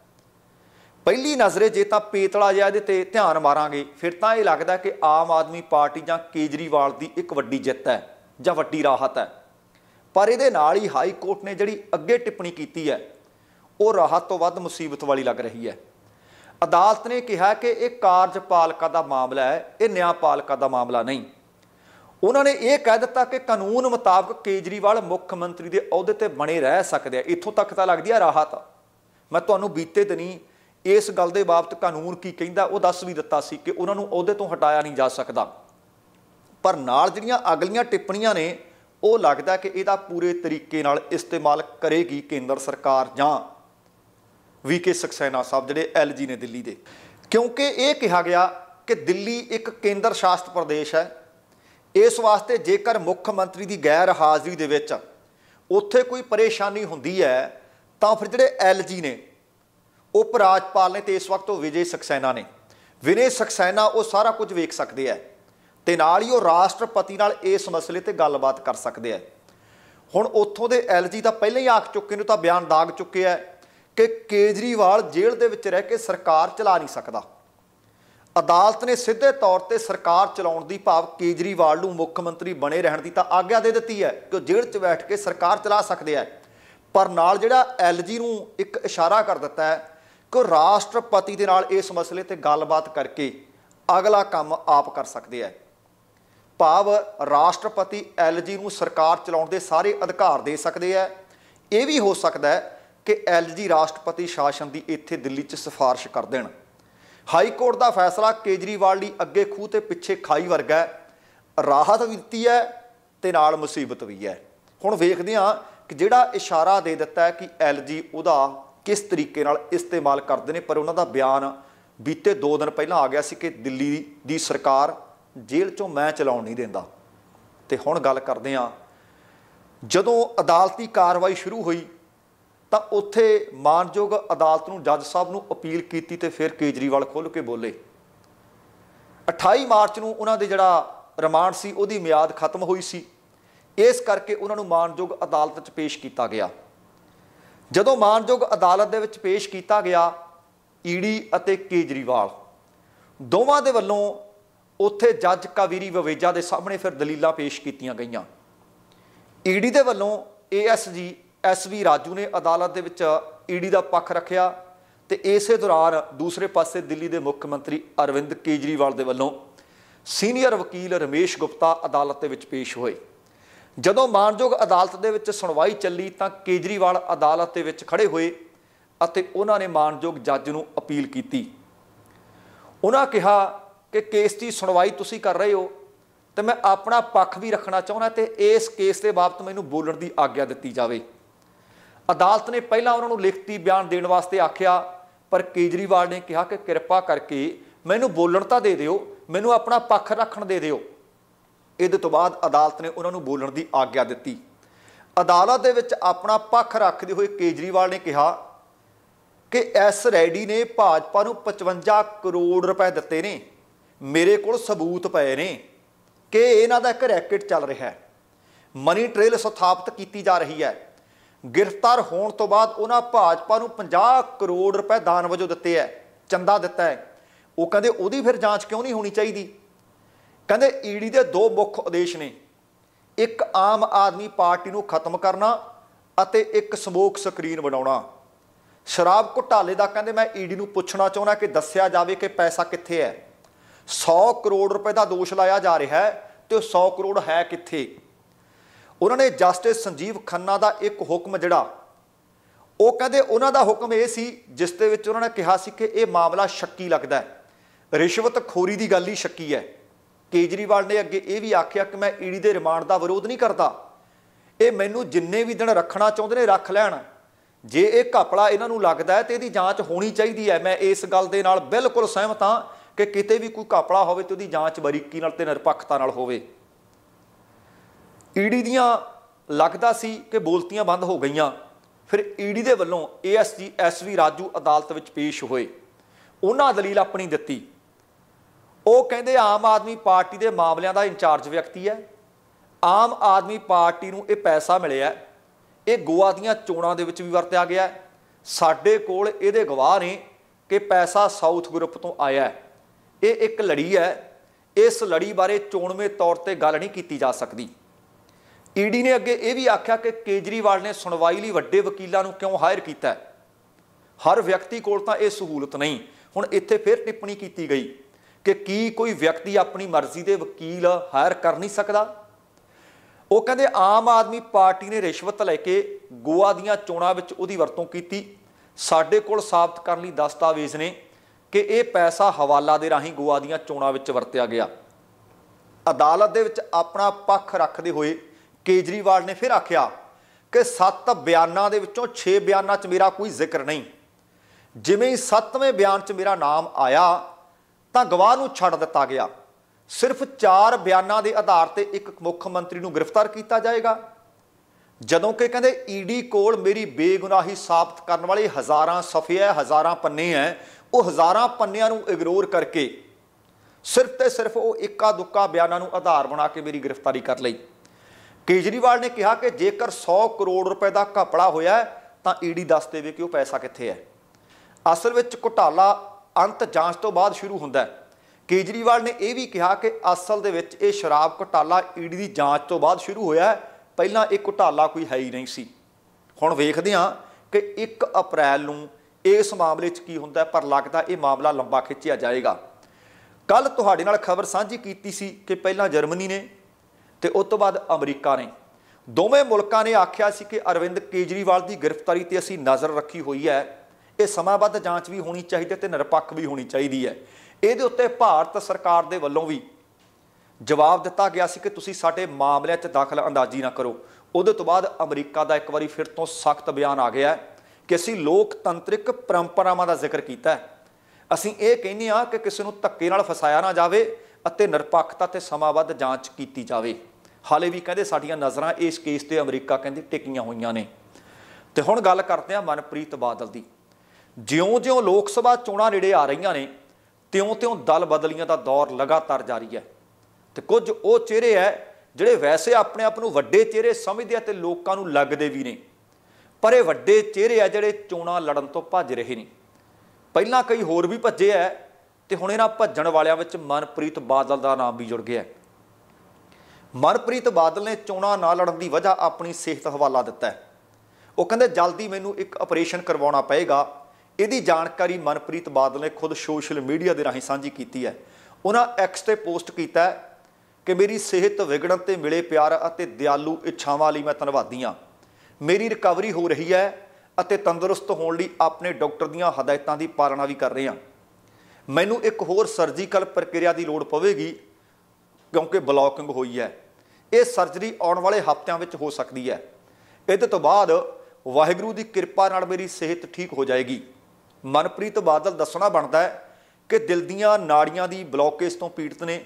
ਪਹਿਲੀ ਨਜ਼ਰੇ ਜੇ ਤਾਂ ਪੇਤਲਾ ਜਿਹਾ ਇਹਦੇ ਤੇ ਧਿਆਨ ਮਾਰਾਂਗੇ ਫਿਰ ਤਾਂ ਇਹ ਲੱਗਦਾ ਕਿ ਆਮ ਆਦਮੀ ਪਾਰਟੀ ਜਾਂ ਕੇਜਰੀਵਾਲ ਦੀ ਇੱਕ ਵੱਡੀ ਜਿੱਤ ਹੈ ਜਾਂ ਵੱਡੀ ਰਾਹਤ ਹੈ ਪਰ ਇਹਦੇ ਨਾਲ ਹੀ ਹਾਈ ਕੋਰਟ ਨੇ ਜਿਹੜੀ ਅੱਗੇ ਟਿੱਪਣੀ ਕੀਤੀ ਹੈ ਉਹ ਰਾਹਤ ਤੋਂ ਵੱਧ ਮੁਸੀਬਤ ਵਾਲੀ ਲੱਗ ਰਹੀ ਹੈ ਅਦਾਲਤ ਨੇ ਕਿਹਾ ਕਿ ਇਹ ਕਾਰਜਪਾਲਿਕਾ ਦਾ ਮਾਮਲਾ ਹੈ ਇਹ ਨਿਆਂਪਾਲਿਕਾ ਦਾ ਮਾਮਲਾ ਨਹੀਂ ਉਹਨਾਂ ਨੇ ਇਹ ਕਹਿ ਦਿੱਤਾ ਕਿ ਕਾਨੂੰਨ ਮੁਤਾਬਕ ਕੇਜਰੀਵਾਲ ਮੁੱਖ ਮੰਤਰੀ ਦੇ ਅਹੁਦੇ ਤੇ ਬਣੇ ਰਹਿ ਸਕਦੇ ਆ ਇੱਥੋਂ ਤੱਕ ਤਾਂ ਲੱਗਦੀ ਆ ਰਾਹਤ ਮੈਂ ਤੁਹਾਨੂੰ ਬੀਤੇ ਦਿਨੀ ਇਸ ਗੱਲ ਦੇ ਬਾਬਤ ਕਾਨੂੰਨ ਕੀ ਕਹਿੰਦਾ ਉਹ ਦੱਸ ਵੀ ਦਿੱਤਾ ਸੀ ਕਿ ਉਹਨਾਂ ਨੂੰ ਅਹੁਦੇ ਤੋਂ ਹਟਾਇਆ ਨਹੀਂ ਜਾ ਸਕਦਾ ਪਰ ਨਾਲ ਜਿਹੜੀਆਂ ਅਗਲੀਆਂ ਟਿੱਪਣੀਆਂ ਨੇ ਉਹ ਲੱਗਦਾ ਕਿ ਇਹਦਾ ਪੂਰੇ ਤਰੀਕੇ ਨਾਲ ਇਸਤੇਮਾਲ ਕਰੇਗੀ ਕੇਂਦਰ ਸਰਕਾਰ ਜਾਂ ਵੀਕੇ ਸਕਸੈਨਾ ਸਾਹਿਬ ਜਿਹੜੇ ਐਲਜੀ ਨੇ ਦਿੱਲੀ ਦੇ ਕਿਉਂਕਿ ਇਹ ਕਿਹਾ ਗਿਆ ਕਿ ਦਿੱਲੀ ਇੱਕ ਕੇਂਦਰ ਸ਼ਾਸਿਤ ਪ੍ਰਦੇਸ਼ ਹੈ ਇਸ ਵਾਸਤੇ ਜੇਕਰ ਮੁੱਖ ਮੰਤਰੀ ਦੀ ਗੈਰ ਹਾਜ਼ਰੀ ਦੇ ਵਿੱਚ ਉੱਥੇ ਕੋਈ ਪਰੇਸ਼ਾਨੀ ਹੁੰਦੀ ਹੈ ਤਾਂ ਫਿਰ ਜਿਹੜੇ ਐਲਜੀ ਨੇ ਉਪ ਰਾਜਪਾਲ ਨੇ ਤੇ ਇਸ ਵਕਤ ਉਹ ਵਿਜੇ ਸਕਸੈਨਾ ਨੇ ਵਿਨੇ ਸਕਸੈਨਾ ਉਹ ਸਾਰਾ ਕੁਝ ਵੇਖ ਸਕਦੇ ਆ ਤੇ ਨਾਲ ਹੀ ਉਹ ਰਾਸ਼ਟਰਪਤੀ ਨਾਲ ਇਸ ਮਸਲੇ ਤੇ ਗੱਲਬਾਤ ਕਰ ਸਕਦੇ ਆ ਹੁਣ ਉੱਥੋਂ ਦੇ ਐਲਜੀ ਤਾਂ ਪਹਿਲਾਂ ਹੀ ਆਖ ਚੁੱਕੇ ਨੇ ਤਾਂ ਬਿਆਨ ਦਾਗ ਚੁੱਕੇ ਆ ਕਿ ਕੇਜਰੀਵਾਲ ਜੇਲ੍ਹ ਦੇ ਵਿੱਚ ਰਹਿ ਕੇ ਸਰਕਾਰ ਚਲਾ ਨਹੀਂ ਸਕਦਾ ਅਦਾਲਤ ਨੇ ਸਿੱਧੇ ਤੌਰ ਤੇ ਸਰਕਾਰ ਚਲਾਉਣ ਦੀ ਭਾਵ ਕੇਜਰੀਵਾਲ ਨੂੰ ਮੁੱਖ ਮੰਤਰੀ ਬਣੇ ਰਹਿਣ ਦੀ ਤਾਂ ਆਗਿਆ ਦੇ ਦਿੱਤੀ ਹੈ ਕਿ ਉਹ ਜੇਲ੍ਹ 'ਚ ਬੈਠ ਕੇ ਸਰਕਾਰ ਚਲਾ ਸਕਦੇ ਆ ਪਰ ਨਾਲ ਜਿਹੜਾ ਐਲਜੀ ਨੂੰ ਇੱਕ ਇਸ਼ਾਰਾ ਕਰ ਦਿੱਤਾ ਹੈ ਕਿ ਰਾਸ਼ਟਰਪਤੀ ਦੇ ਨਾਲ ਇਸ ਮਸਲੇ ਤੇ ਗੱਲਬਾਤ ਕਰਕੇ ਅਗਲਾ ਕੰਮ ਆਪ ਕਰ ਸਕਦੇ ਆ ਭਾਵ ਰਾਸ਼ਟਰਪਤੀ ਐਲਜੀ ਨੂੰ ਸਰਕਾਰ ਚਲਾਉਣ ਦੇ ਸਾਰੇ ਅਧਿਕਾਰ ਦੇ ਸਕਦੇ ਆ ਇਹ ਵੀ ਹੋ ਸਕਦਾ ਹੈ ਕਿ ਐਲਜੀ ਰਾਸ਼ਟਰਪਤੀ ਸ਼ਾਸਨ ਦੀ ਇੱਥੇ ਦਿੱਲੀ 'ਚ ਸਿਫਾਰਿਸ਼ ਕਰ ਦੇਣ ਹਾਈ ਕੋਰਟ ਦਾ ਫੈਸਲਾ ਕੇਜਰੀਵਾਲ ਲਈ ਅੱਗੇ ਖੂਹ ਤੇ ਪਿੱਛੇ ਖਾਈ ਵਰਗਾ ਹੈ ਰਾਹਤ ਵੀ ਦਿੱਤੀ ਹੈ ਤੇ ਨਾਲ ਮੁਸੀਬਤ ਵੀ ਹੈ ਹੁਣ ਵੇਖਦੇ ਹਾਂ ਕਿ ਜਿਹੜਾ ਇਸ਼ਾਰਾ ਦੇ ਦਿੱਤਾ ਹੈ ਕਿ ਐਲਜੀ ਉਹਦਾ ਕਿਸ ਤਰੀਕੇ ਨਾਲ ਇਸਤੇਮਾਲ ਕਰਦੇ ਨੇ ਪਰ ਉਹਨਾਂ ਦਾ ਬਿਆਨ ਬੀਤੇ 2 ਦਿਨ ਪਹਿਲਾਂ ਆ ਗਿਆ ਸੀ ਕਿ ਦਿੱਲੀ ਦੀ ਸਰਕਾਰ ਜੇਲ੍ਹ ਚੋਂ ਮੈਂ ਚਲਾਉਣ ਨਹੀਂ ਦਿੰਦਾ ਤੇ ਹੁਣ ਗੱਲ ਕਰਦੇ ਆ ਜਦੋਂ ਅਦਾਲਤੀ ਕਾਰਵਾਈ ਸ਼ੁਰੂ ਹੋਈ ਤਾਂ ਉੱਥੇ ਮਾਨਯੋਗ ਅਦਾਲਤ ਨੂੰ ਜੱਜ ਸਾਹਿਬ ਨੂੰ ਅਪੀਲ ਕੀਤੀ ਤੇ ਫਿਰ ਕੇਜਰੀਵਾਲ ਖੁੱਲ ਕੇ ਬੋਲੇ 28 ਮਾਰਚ ਨੂੰ ਉਹਨਾਂ ਦੇ ਜਿਹੜਾ ਰਿਮਾਂਡ ਸੀ ਉਹਦੀ ਮਿਆਦ ਖਤਮ ਹੋਈ ਸੀ ਇਸ ਕਰਕੇ ਉਹਨਾਂ ਨੂੰ ਮਾਨਯੋਗ ਅਦਾਲਤ 'ਚ ਪੇਸ਼ ਕੀਤਾ ਗਿਆ ਜਦੋਂ ਮਾਨਯੋਗ ਅਦਾਲਤ ਦੇ ਵਿੱਚ ਪੇਸ਼ ਕੀਤਾ ਗਿਆ ਈਡੀ ਅਤੇ ਕੇਜਰੀਵਾਲ ਦੋਵਾਂ ਦੇ ਵੱਲੋਂ ਉੱਥੇ ਜੱਜ ਕਾਵੀਰੀ ਵਵੇਜਾ ਦੇ ਸਾਹਮਣੇ ਫਿਰ ਦਲੀਲਾਂ ਪੇਸ਼ ਕੀਤੀਆਂ ਗਈਆਂ ਈਡੀ ਦੇ ਵੱਲੋਂ ਏਐਸਜੀ ਐਸਵੀ ਰਾਜੂ ਨੇ ਅਦਾਲਤ ਦੇ ਵਿੱਚ ਈਡੀ ਦਾ ਪੱਖ ਰੱਖਿਆ ਤੇ ਇਸੇ ਦੌਰਾਨ ਦੂਸਰੇ ਪਾਸੇ ਦਿੱਲੀ ਦੇ ਮੁੱਖ ਮੰਤਰੀ ਅਰਵਿੰਦ ਕੇਜਰੀਵਾਲ ਦੇ ਵੱਲੋਂ ਸੀਨੀਅਰ ਵਕੀਲ ਰਮੇਸ਼ ਗੁਪਤਾ ਅਦਾਲਤ ਦੇ ਵਿੱਚ ਪੇਸ਼ ਹੋਏ ਜਦੋਂ ਮਾਨਯੋਗ ਅਦਾਲਤ ਦੇ ਵਿੱਚ ਸੁਣਵਾਈ ਚੱਲੀ ਤਾਂ ਕੇਜਰੀਵਾਲ ਅਦਾਲਤ ਦੇ ਵਿੱਚ ਖੜੇ ਹੋਏ ਅਤੇ ਉਹਨਾਂ ਨੇ ਮਾਨਯੋਗ ਜੱਜ ਨੂੰ ਅਪੀਲ ਕੀਤੀ ਉਹਨਾਂ ਕਿਹਾ ਕਿ ਕੇਸ ਦੀ ਸੁਣਵਾਈ ਤੁਸੀਂ ਕਰ ਰਹੇ ਹੋ ਤੇ ਮੈਂ ਆਪਣਾ ਪੱਖ ਵੀ ਰੱਖਣਾ ਚਾਹੁੰਦਾ ਤੇ ਇਸ ਕੇਸ ਦੇ ਬਾਬਤ ਮੈਨੂੰ ਬੋਲਣ ਦੀ ਆਗਿਆ ਦਿੱਤੀ ਜਾਵੇ ਅਦਾਲਤ ਨੇ ਪਹਿਲਾਂ ਉਹਨਾਂ ਨੂੰ ਲਿਖਤੀ ਬਿਆਨ ਦੇਣ ਵਾਸਤੇ ਆਖਿਆ ਪਰ ਕੇਜਰੀਵਾਲ ਨੇ ਕਿਹਾ ਕਿ ਕਿਰਪਾ ਕਰਕੇ ਮੈਨੂੰ ਬੋਲਣ ਤਾਂ ਦੇ ਦਿਓ ਮੈਨੂੰ ਆਪਣਾ ਪੱਖ ਰੱਖਣ ਦੇ ਦਿਓ ਇਹਦੇ ਤੋਂ ਬਾਅਦ ਅਦਾਲਤ ਨੇ ਉਹਨਾਂ ਨੂੰ ਬੋਲਣ ਦੀ ਆਗਿਆ ਦਿੱਤੀ ਅਦਾਲਤ ਦੇ ਵਿੱਚ ਆਪਣਾ ਪੱਖ ਰੱਖਦੇ ਹੋਏ ਕੇਜਰੀਵਾਲ ਨੇ ਕਿਹਾ ਕਿ ਐਸ ਰੈਡੀ ਨੇ ਭਾਜਪਾ ਨੂੰ 55 ਕਰੋੜ ਰੁਪਏ ਦਿੱਤੇ ਨੇ ਮੇਰੇ ਕੋਲ ਸਬੂਤ ਪਏ ਨੇ ਕਿ ਇਹਨਾਂ ਦਾ ਇੱਕ ਰੈਕਟ ਚੱਲ ਰਿਹਾ ਹੈ ਮਨੀ ਟ੍ਰੇਲ ਸਥਾਪਿਤ ਕੀਤੀ ਜਾ ਰਹੀ ਹੈ ਗ੍ਰਿਫਤਾਰ ਹੋਣ ਤੋਂ ਬਾਅਦ ਉਹਨਾਂ ਭਾਜਪਾ ਨੂੰ 50 ਕਰੋੜ ਰੁਪਏ ਦਾਨ ਵਜੋਂ ਦਿੱਤੇ ਹੈ ਚੰਦਾ ਦਿੱਤਾ ਹੈ ਉਹ ਕਹਿੰਦੇ ਉਹਦੀ ਫਿਰ ਜਾਂਚ ਕਿਉਂ ਨਹੀਂ ਹੋਣੀ ਚਾਹੀਦੀ ਕਹਿੰਦੇ ਈਡੀ ਦੇ ਦੋ ਮੁੱਖ ਉਦੇਸ਼ ਨੇ ਇੱਕ ਆਮ ਆਦਮੀ ਪਾਰਟੀ ਨੂੰ ਖਤਮ ਕਰਨਾ ਅਤੇ ਇੱਕ ਸਮੋਕ ਸਕਰੀਨ ਬਣਾਉਣਾ ਸ਼ਰਾਬ ਘੁਟਾਲੇ ਦਾ ਕਹਿੰਦੇ ਮੈਂ ਈਡੀ ਨੂੰ ਪੁੱਛਣਾ ਚਾਹੁੰਦਾ ਕਿ ਦੱਸਿਆ ਜਾਵੇ ਕਿ ਪੈਸਾ ਕਿੱਥੇ ਹੈ 100 ਕਰੋੜ ਰੁਪਏ ਦਾ ਦੋਸ਼ ਲਾਇਆ ਜਾ ਰਿਹਾ ਹੈ ਤੇ 100 ਕਰੋੜ ਹੈ ਕਿੱਥੇ ਉਹਨਾਂ ਨੇ ਜਸਟਿਸ ਸੰਜੀਵ ਖੰਨਾ ਦਾ ਇੱਕ ਹੁਕਮ ਜਿਹੜਾ ਉਹ ਕਹਿੰਦੇ ਉਹਨਾਂ ਦਾ ਹੁਕਮ ਇਹ ਸੀ ਜਿਸ ਦੇ ਵਿੱਚ ਉਹਨਾਂ ਨੇ ਕਿਹਾ ਸੀ ਕਿ ਇਹ ਮਾਮਲਾ ਸ਼ੱਕੀ ਲੱਗਦਾ ਹੈ ਰਿਸ਼ਵਤ ਖੋਰੀ ਦੀ ਗੱਲ ਹੀ ਸ਼ੱਕੀ ਹੈ ਕੇਜਰੀਵਾਲ ਨੇ ਅੱਗੇ ਇਹ ਵੀ ਆਖਿਆ ਕਿ ਮੈਂ ਈਡੀ ਦੇ ਰਿਮਾਂਡ ਦਾ ਵਿਰੋਧ ਨਹੀਂ ਕਰਦਾ ਇਹ ਮੈਨੂੰ ਜਿੰਨੇ ਵੀ ਦਿਨ ਰੱਖਣਾ ਚਾਹੁੰਦੇ ਨੇ ਰੱਖ ਲੈਣ ਜੇ ਇਹ ਘਪਲਾ ਇਹਨਾਂ ਨੂੰ ਲੱਗਦਾ ਹੈ ਤੇ ਇਹਦੀ ਜਾਂਚ ਹੋਣੀ ਚਾਹੀਦੀ ਹੈ ਮੈਂ ਇਸ ਗੱਲ ਦੇ ਨਾਲ ਬਿਲਕੁਲ ਸਹਿਮਤ ਹਾਂ ਕਿ ਕਿਤੇ ਵੀ ਕੋਈ ਘਪਲਾ ਹੋਵੇ ਤੇ ਉਹਦੀ ਜਾਂਚ ਬਰੀਕੀ ਨਾਲ ਤੇ ਨਿਰਪੱਖਤਾ ਨਾਲ ਹੋਵੇ ਈਡੀ ਦੀਆਂ ਲੱਗਦਾ ਸੀ ਕਿ ਬੋਲਤੀਆਂ ਬੰਦ ਹੋ ਗਈਆਂ ਫਿਰ ਈਡੀ ਦੇ ਵੱਲੋਂ ਏਐਸਜੀ ਐਸਵੀ ਰਾਜੂ ਅਦਾਲਤ ਵਿੱਚ ਪੇਸ਼ ਹੋਏ ਉਹਨਾਂ ਦਲੀਲ ਆਪਣੀ ਦਿੱਤੀ ਉਹ ਕਹਿੰਦੇ ਆਮ ਆਦਮੀ ਪਾਰਟੀ ਦੇ ਮਾਮਲਿਆਂ ਦਾ ਇੰਚਾਰਜ ਵਿਅਕਤੀ ਹੈ ਆਮ ਆਦਮੀ ਪਾਰਟੀ ਨੂੰ ਇਹ ਪੈਸਾ ਮਿਲਿਆ ਇਹ ਗੋਆ ਦੀਆਂ ਚੋਣਾਂ ਦੇ ਵਿੱਚ ਵੀ ਵਰਤਿਆ ਗਿਆ ਸਾਡੇ ਕੋਲ ਇਹਦੇ ਗਵਾਹ ਨੇ ਕਿ ਪੈਸਾ ਸਾਊਥ ਗਰੁੱਪ ਤੋਂ ਆਇਆ ਹੈ ਇਹ ਇੱਕ ਲੜੀ ਹੈ ਇਸ ਲੜੀ ਬਾਰੇ ਚੋਣਵੇਂ ਤੌਰ ਤੇ ਗੱਲ ਨਹੀਂ ਕੀਤੀ ਜਾ ਸਕਦੀ ਈਡੀ ਨੇ ਅੱਗੇ ਇਹ ਵੀ ਆਖਿਆ ਕਿ ਕੇਜਰੀਵਾਲ ਨੇ ਸੁਣਵਾਈ ਲਈ ਵੱਡੇ ਵਕੀਲਾਂ ਨੂੰ ਕਿਉਂ ਹਾਇਰ ਕੀਤਾ ਹਰ ਵਿਅਕਤੀ ਕੋਲ ਤਾਂ ਇਹ ਸਹੂਲਤ ਨਹੀਂ ਹੁਣ ਇੱਥੇ ਫਿਰ ਟਿੱਪਣੀ ਕੀਤੀ ਗਈ ਕਿ ਕੀ ਕੋਈ ਵਿਅਕਤੀ ਆਪਣੀ ਮਰਜ਼ੀ ਦੇ ਵਕੀਲ ਹਾਇਰ ਕਰ ਨਹੀਂ ਸਕਦਾ ਉਹ ਕਹਿੰਦੇ ਆਮ ਆਦਮੀ ਪਾਰਟੀ ਨੇ ਰਿਸ਼ਵਤ ਲੈ ਕੇ ਗੋਆ ਦੀਆਂ ਚੋਣਾਂ ਵਿੱਚ ਉਹਦੀ ਵਰਤੋਂ ਕੀਤੀ ਸਾਡੇ ਕੋਲ ਸਾਬਤ ਕਰਨ ਲਈ ਦਸਤਾਵੇਜ਼ ਨੇ ਕਿ ਇਹ ਪੈਸਾ ਹਵਾਲਾ ਦੇ ਰਾਹੀਂ ਗੋਆ ਦੀਆਂ ਚੋਣਾਂ ਵਿੱਚ ਵਰਤਿਆ ਗਿਆ ਅਦਾਲਤ ਦੇ ਵਿੱਚ ਆਪਣਾ ਪੱਖ ਰੱਖਦੇ ਹੋਏ ਕੇਜਰੀਵਾਲ ਨੇ ਫਿਰ ਆਖਿਆ ਕਿ 7 ਬਿਆਨਾਂ ਦੇ ਵਿੱਚੋਂ 6 ਬਿਆਨਾਂ 'ਚ ਮੇਰਾ ਕੋਈ ਜ਼ਿਕਰ ਨਹੀਂ ਜਿਵੇਂ ਹੀ 7ਵੇਂ ਬਿਆਨ 'ਚ ਮੇਰਾ ਨਾਮ ਆਇਆ ਤਾਂ ਗਵਾਹ ਨੂੰ ਛੱਡ ਦਿੱਤਾ ਗਿਆ ਸਿਰਫ 4 ਬਿਆਨਾਂ ਦੇ ਆਧਾਰ ਤੇ ਇੱਕ ਮੁੱਖ ਮੰਤਰੀ ਨੂੰ ਗ੍ਰਿਫਤਾਰ ਕੀਤਾ ਜਾਏਗਾ ਜਦੋਂ ਕਿ ਕਹਿੰਦੇ ਈਡੀ e ਕੋਲ ਮੇਰੀ ਬੇਗੁਨਾਹੀ ਸਾਬਤ ਕਰਨ ਵਾਲੇ ਹਜ਼ਾਰਾਂ ਸਫ਼ੇ ਹੈ ਹਜ਼ਾਰਾਂ ਪੰਨੇ ਹੈ ਉਹ ਹਜ਼ਾਰਾਂ ਪੰਨਿਆਂ ਨੂੰ ਇਗਨੋਰ ਕਰਕੇ ਸਿਰਫ ਤੇ ਸਿਰਫ ਉਹ ਇੱਕਾ ਦੁੱਕਾ ਬਿਆਨਾਂ ਨੂੰ ਆਧਾਰ ਬਣਾ ਕੇ ਮੇਰੀ ਗ੍ਰਿਫਤਾਰੀ ਕਰ ਲਈ ਕੇਜਰੀਵਾਲ ਨੇ ਕਿਹਾ ਕਿ ਜੇਕਰ 100 ਕਰੋੜ ਰੁਪਏ ਦਾ ਘਪਲਾ ਹੋਇਆ ਤਾਂ ਈਡੀ e ਦੱਸ ਦੇਵੇ ਕਿ ਉਹ ਪੈਸਾ ਕਿੱਥੇ ਹੈ ਅਸਲ ਵਿੱਚ ਘੁਟਾਲਾ ਅੰਤ ਜਾਂਚ ਤੋਂ ਬਾਅਦ ਸ਼ੁਰੂ ਹੁੰਦਾ ਹੈ ਕੇਜਰੀਵਾਲ ਨੇ ਇਹ ਵੀ ਕਿਹਾ ਕਿ ਅਸਲ ਦੇ ਵਿੱਚ ਇਹ ਸ਼ਰਾਬ ਘਟਾਲਾ ਈਡੀ ਦੀ ਜਾਂਚ ਤੋਂ ਬਾਅਦ ਸ਼ੁਰੂ ਹੋਇਆ ਹੈ ਪਹਿਲਾਂ ਇਹ ਘਟਾਲਾ ਕੋਈ ਹੈ ਹੀ ਨਹੀਂ ਸੀ ਹੁਣ ਵੇਖਦੇ ਹਾਂ ਕਿ 1 ਅਪ੍ਰੈਲ ਨੂੰ ਇਸ ਮਾਮਲੇ 'ਚ ਕੀ ਹੁੰਦਾ ਪਰ ਲੱਗਦਾ ਇਹ ਮਾਮਲਾ ਲੰਬਾ ਖਿੱਚਿਆ ਜਾਏਗਾ ਕੱਲ ਤੁਹਾਡੇ ਨਾਲ ਖਬਰ ਸਾਂਝੀ ਕੀਤੀ ਸੀ ਕਿ ਪਹਿਲਾਂ ਜਰਮਨੀ ਨੇ ਤੇ ਉਸ ਤੋਂ ਬਾਅਦ ਅਮਰੀਕਾ ਨੇ ਦੋਵੇਂ ਮੁਲਕਾਂ ਨੇ ਆਖਿਆ ਸੀ ਕਿ ਅਰਵਿੰਦ ਕੇਜਰੀਵਾਲ ਦੀ ਗ੍ਰਿਫਤਾਰੀ ਤੇ ਅਸੀਂ ਨਜ਼ਰ ਰੱਖੀ ਹੋਈ ਹੈ ਇਹ ਸਮਾਬੱਧ ਜਾਂਚ ਵੀ ਹੋਣੀ ਚਾਹੀਦੀ ਤੇ ਨਿਰਪੱਖ ਵੀ ਹੋਣੀ ਚਾਹੀਦੀ ਹੈ ਇਹਦੇ ਉੱਤੇ ਭਾਰਤ ਸਰਕਾਰ ਦੇ ਵੱਲੋਂ ਵੀ ਜਵਾਬ ਦਿੱਤਾ ਗਿਆ ਸੀ ਕਿ ਤੁਸੀਂ ਸਾਡੇ ਮਾਮਲੇ 'ਚ ਦਾਖਲ ਅੰਦਾਜ਼ੀ ਨਾ ਕਰੋ ਉਹਦੇ ਤੋਂ ਬਾਅਦ ਅਮਰੀਕਾ ਦਾ ਇੱਕ ਵਾਰੀ ਫਿਰ ਤੋਂ ਸਖਤ ਬਿਆਨ ਆ ਗਿਆ ਕਿ ਅਸੀਂ ਲੋਕਤੰਤਰਿਕ ਪਰੰਪਰਾਵਾਂ ਦਾ ਜ਼ਿਕਰ ਕੀਤਾ ਅਸੀਂ ਇਹ ਕਹਿੰਦੇ ਆ ਕਿ ਕਿਸੇ ਨੂੰ ਧੱਕੇ ਨਾਲ ਫਸਾਇਆ ਨਾ ਜਾਵੇ ਅਤੇ ਨਿਰਪੱਖਤਾ ਤੇ ਸਮਾਬੱਧ ਜਾਂਚ ਕੀਤੀ ਜਾਵੇ ਹਾਲੇ ਵੀ ਕਹਿੰਦੇ ਸਾਡੀਆਂ ਨਜ਼ਰਾਂ ਇਸ ਕੇਸ ਤੇ ਅਮਰੀਕਾ ਕਹਿੰਦੀ ਟਿਕੀਆਂ ਹੋਈਆਂ ਨੇ ਤੇ ਹੁਣ ਗੱਲ ਕਰਦੇ ਆ ਮਨਪ੍ਰੀਤ ਬਾਦਲ ਦੀ ਜਿਉਂ-ਜਿਉਂ ਲੋਕ ਸਭਾ ਚੋਣਾਂ ਨੇੜੇ ਆ ਰਹੀਆਂ ਨੇ ਤਿਉਂ-ਤਿਉਂ ਦਲ ਬਦਲੀਆਂ ਦਾ ਦੌਰ ਲਗਾਤਾਰ ਜਾਰੀ ਹੈ ਤੇ ਕੁਝ ਉਹ ਚਿਹਰੇ ਐ ਜਿਹੜੇ ਵੈਸੇ ਆਪਣੇ ਆਪ ਨੂੰ ਵੱਡੇ ਚਿਹਰੇ ਸਮਝਦੇ ਆ ਤੇ ਲੋਕਾਂ ਨੂੰ ਲੱਗਦੇ ਵੀ ਨੇ ਪਰ ਇਹ ਵੱਡੇ ਚਿਹਰੇ ਆ ਜਿਹੜੇ ਚੋਣਾਂ ਲੜਨ ਤੋਂ ਭੱਜ ਰਹੇ ਨੇ ਪਹਿਲਾਂ ਕਈ ਹੋਰ ਵੀ ਭੱਜੇ ਐ ਤੇ ਹੁਣ ਇਹਨਾਂ ਭੱਜਣ ਵਾਲਿਆਂ ਵਿੱਚ ਮਨਪ੍ਰੀਤ ਬਾਦਲ ਦਾ ਨਾਮ ਵੀ ਜੁੜ ਗਿਆ ਮਨਪ੍ਰੀਤ ਬਾਦਲ ਨੇ ਚੋਣਾਂ ਨਾ ਲੜਨ ਦੀ ਵਜ੍ਹਾ ਆਪਣੀ ਸਿਹਤ ਹਵਾਲਾ ਦਿੱਤਾ ਉਹ ਕਹਿੰਦੇ ਜਲਦੀ ਮੈਨੂੰ ਇੱਕ ਆਪਰੇਸ਼ਨ ਕਰਵਾਉਣਾ ਪਏਗਾ ਇਹਦੀ ਜਾਣਕਾਰੀ ਮਨਪ੍ਰੀਤ ਬਾਦਲ ਨੇ ਖੁਦ ਸੋਸ਼ਲ ਮੀਡੀਆ ਦੇ ਰਾਹੀਂ ਸਾਂਝੀ ਕੀਤੀ ਹੈ ਉਹਨਾਂ ਐਕਸ ਤੇ ਪੋਸਟ ਕੀਤਾ ਕਿ ਮੇਰੀ ਸਿਹਤ ਵਿਗੜਨ ਤੇ ਮਿਲੇ ਪਿਆਰ ਅਤੇ ਦਿਆਲੂ ਇੱਛਾਵਾਂ ਲਈ ਮੈਂ ਧੰਨਵਾਦੀ ਹਾਂ ਮੇਰੀ ਰਿਕਵਰੀ ਹੋ ਰਹੀ ਹੈ ਅਤੇ ਤੰਦਰੁਸਤ ਹੋਣ ਲਈ ਆਪਣੇ ਡਾਕਟਰ ਦੀਆਂ ਹਦਾਇਤਾਂ ਦੀ ਪਾਲਣਾ ਵੀ ਕਰ ਰਹੇ ਹਾਂ ਮੈਨੂੰ ਇੱਕ ਹੋਰ ਸਰਜੀਕਲ ਪ੍ਰਕਿਰਿਆ ਦੀ ਲੋੜ ਪਵੇਗੀ ਕਿਉਂਕਿ ਬਲੌਕਿੰਗ ਹੋਈ ਹੈ ਇਹ ਸਰਜਰੀ ਆਉਣ ਵਾਲੇ ਹਫ਼ਤਿਆਂ ਵਿੱਚ ਹੋ ਸਕਦੀ ਹੈ ਇਹਦੇ ਤੋਂ ਬਾਅਦ ਵਾਹਿਗੁਰੂ ਦੀ ਕਿਰਪਾ ਨਾਲ ਮੇਰੀ ਸਿਹਤ ਠੀਕ ਹੋ ਜਾਏਗੀ ਮਨਪ੍ਰੀਤ ਬਾਦਲ ਦੱਸਣਾ ਬਣਦਾ ਹੈ ਕਿ ਦਿਲ ਦੀਆਂ ਨਾੜੀਆਂ ਦੀ ਬਲੌਕੇਜ ਤੋਂ ਪੀੜਤ ਨੇ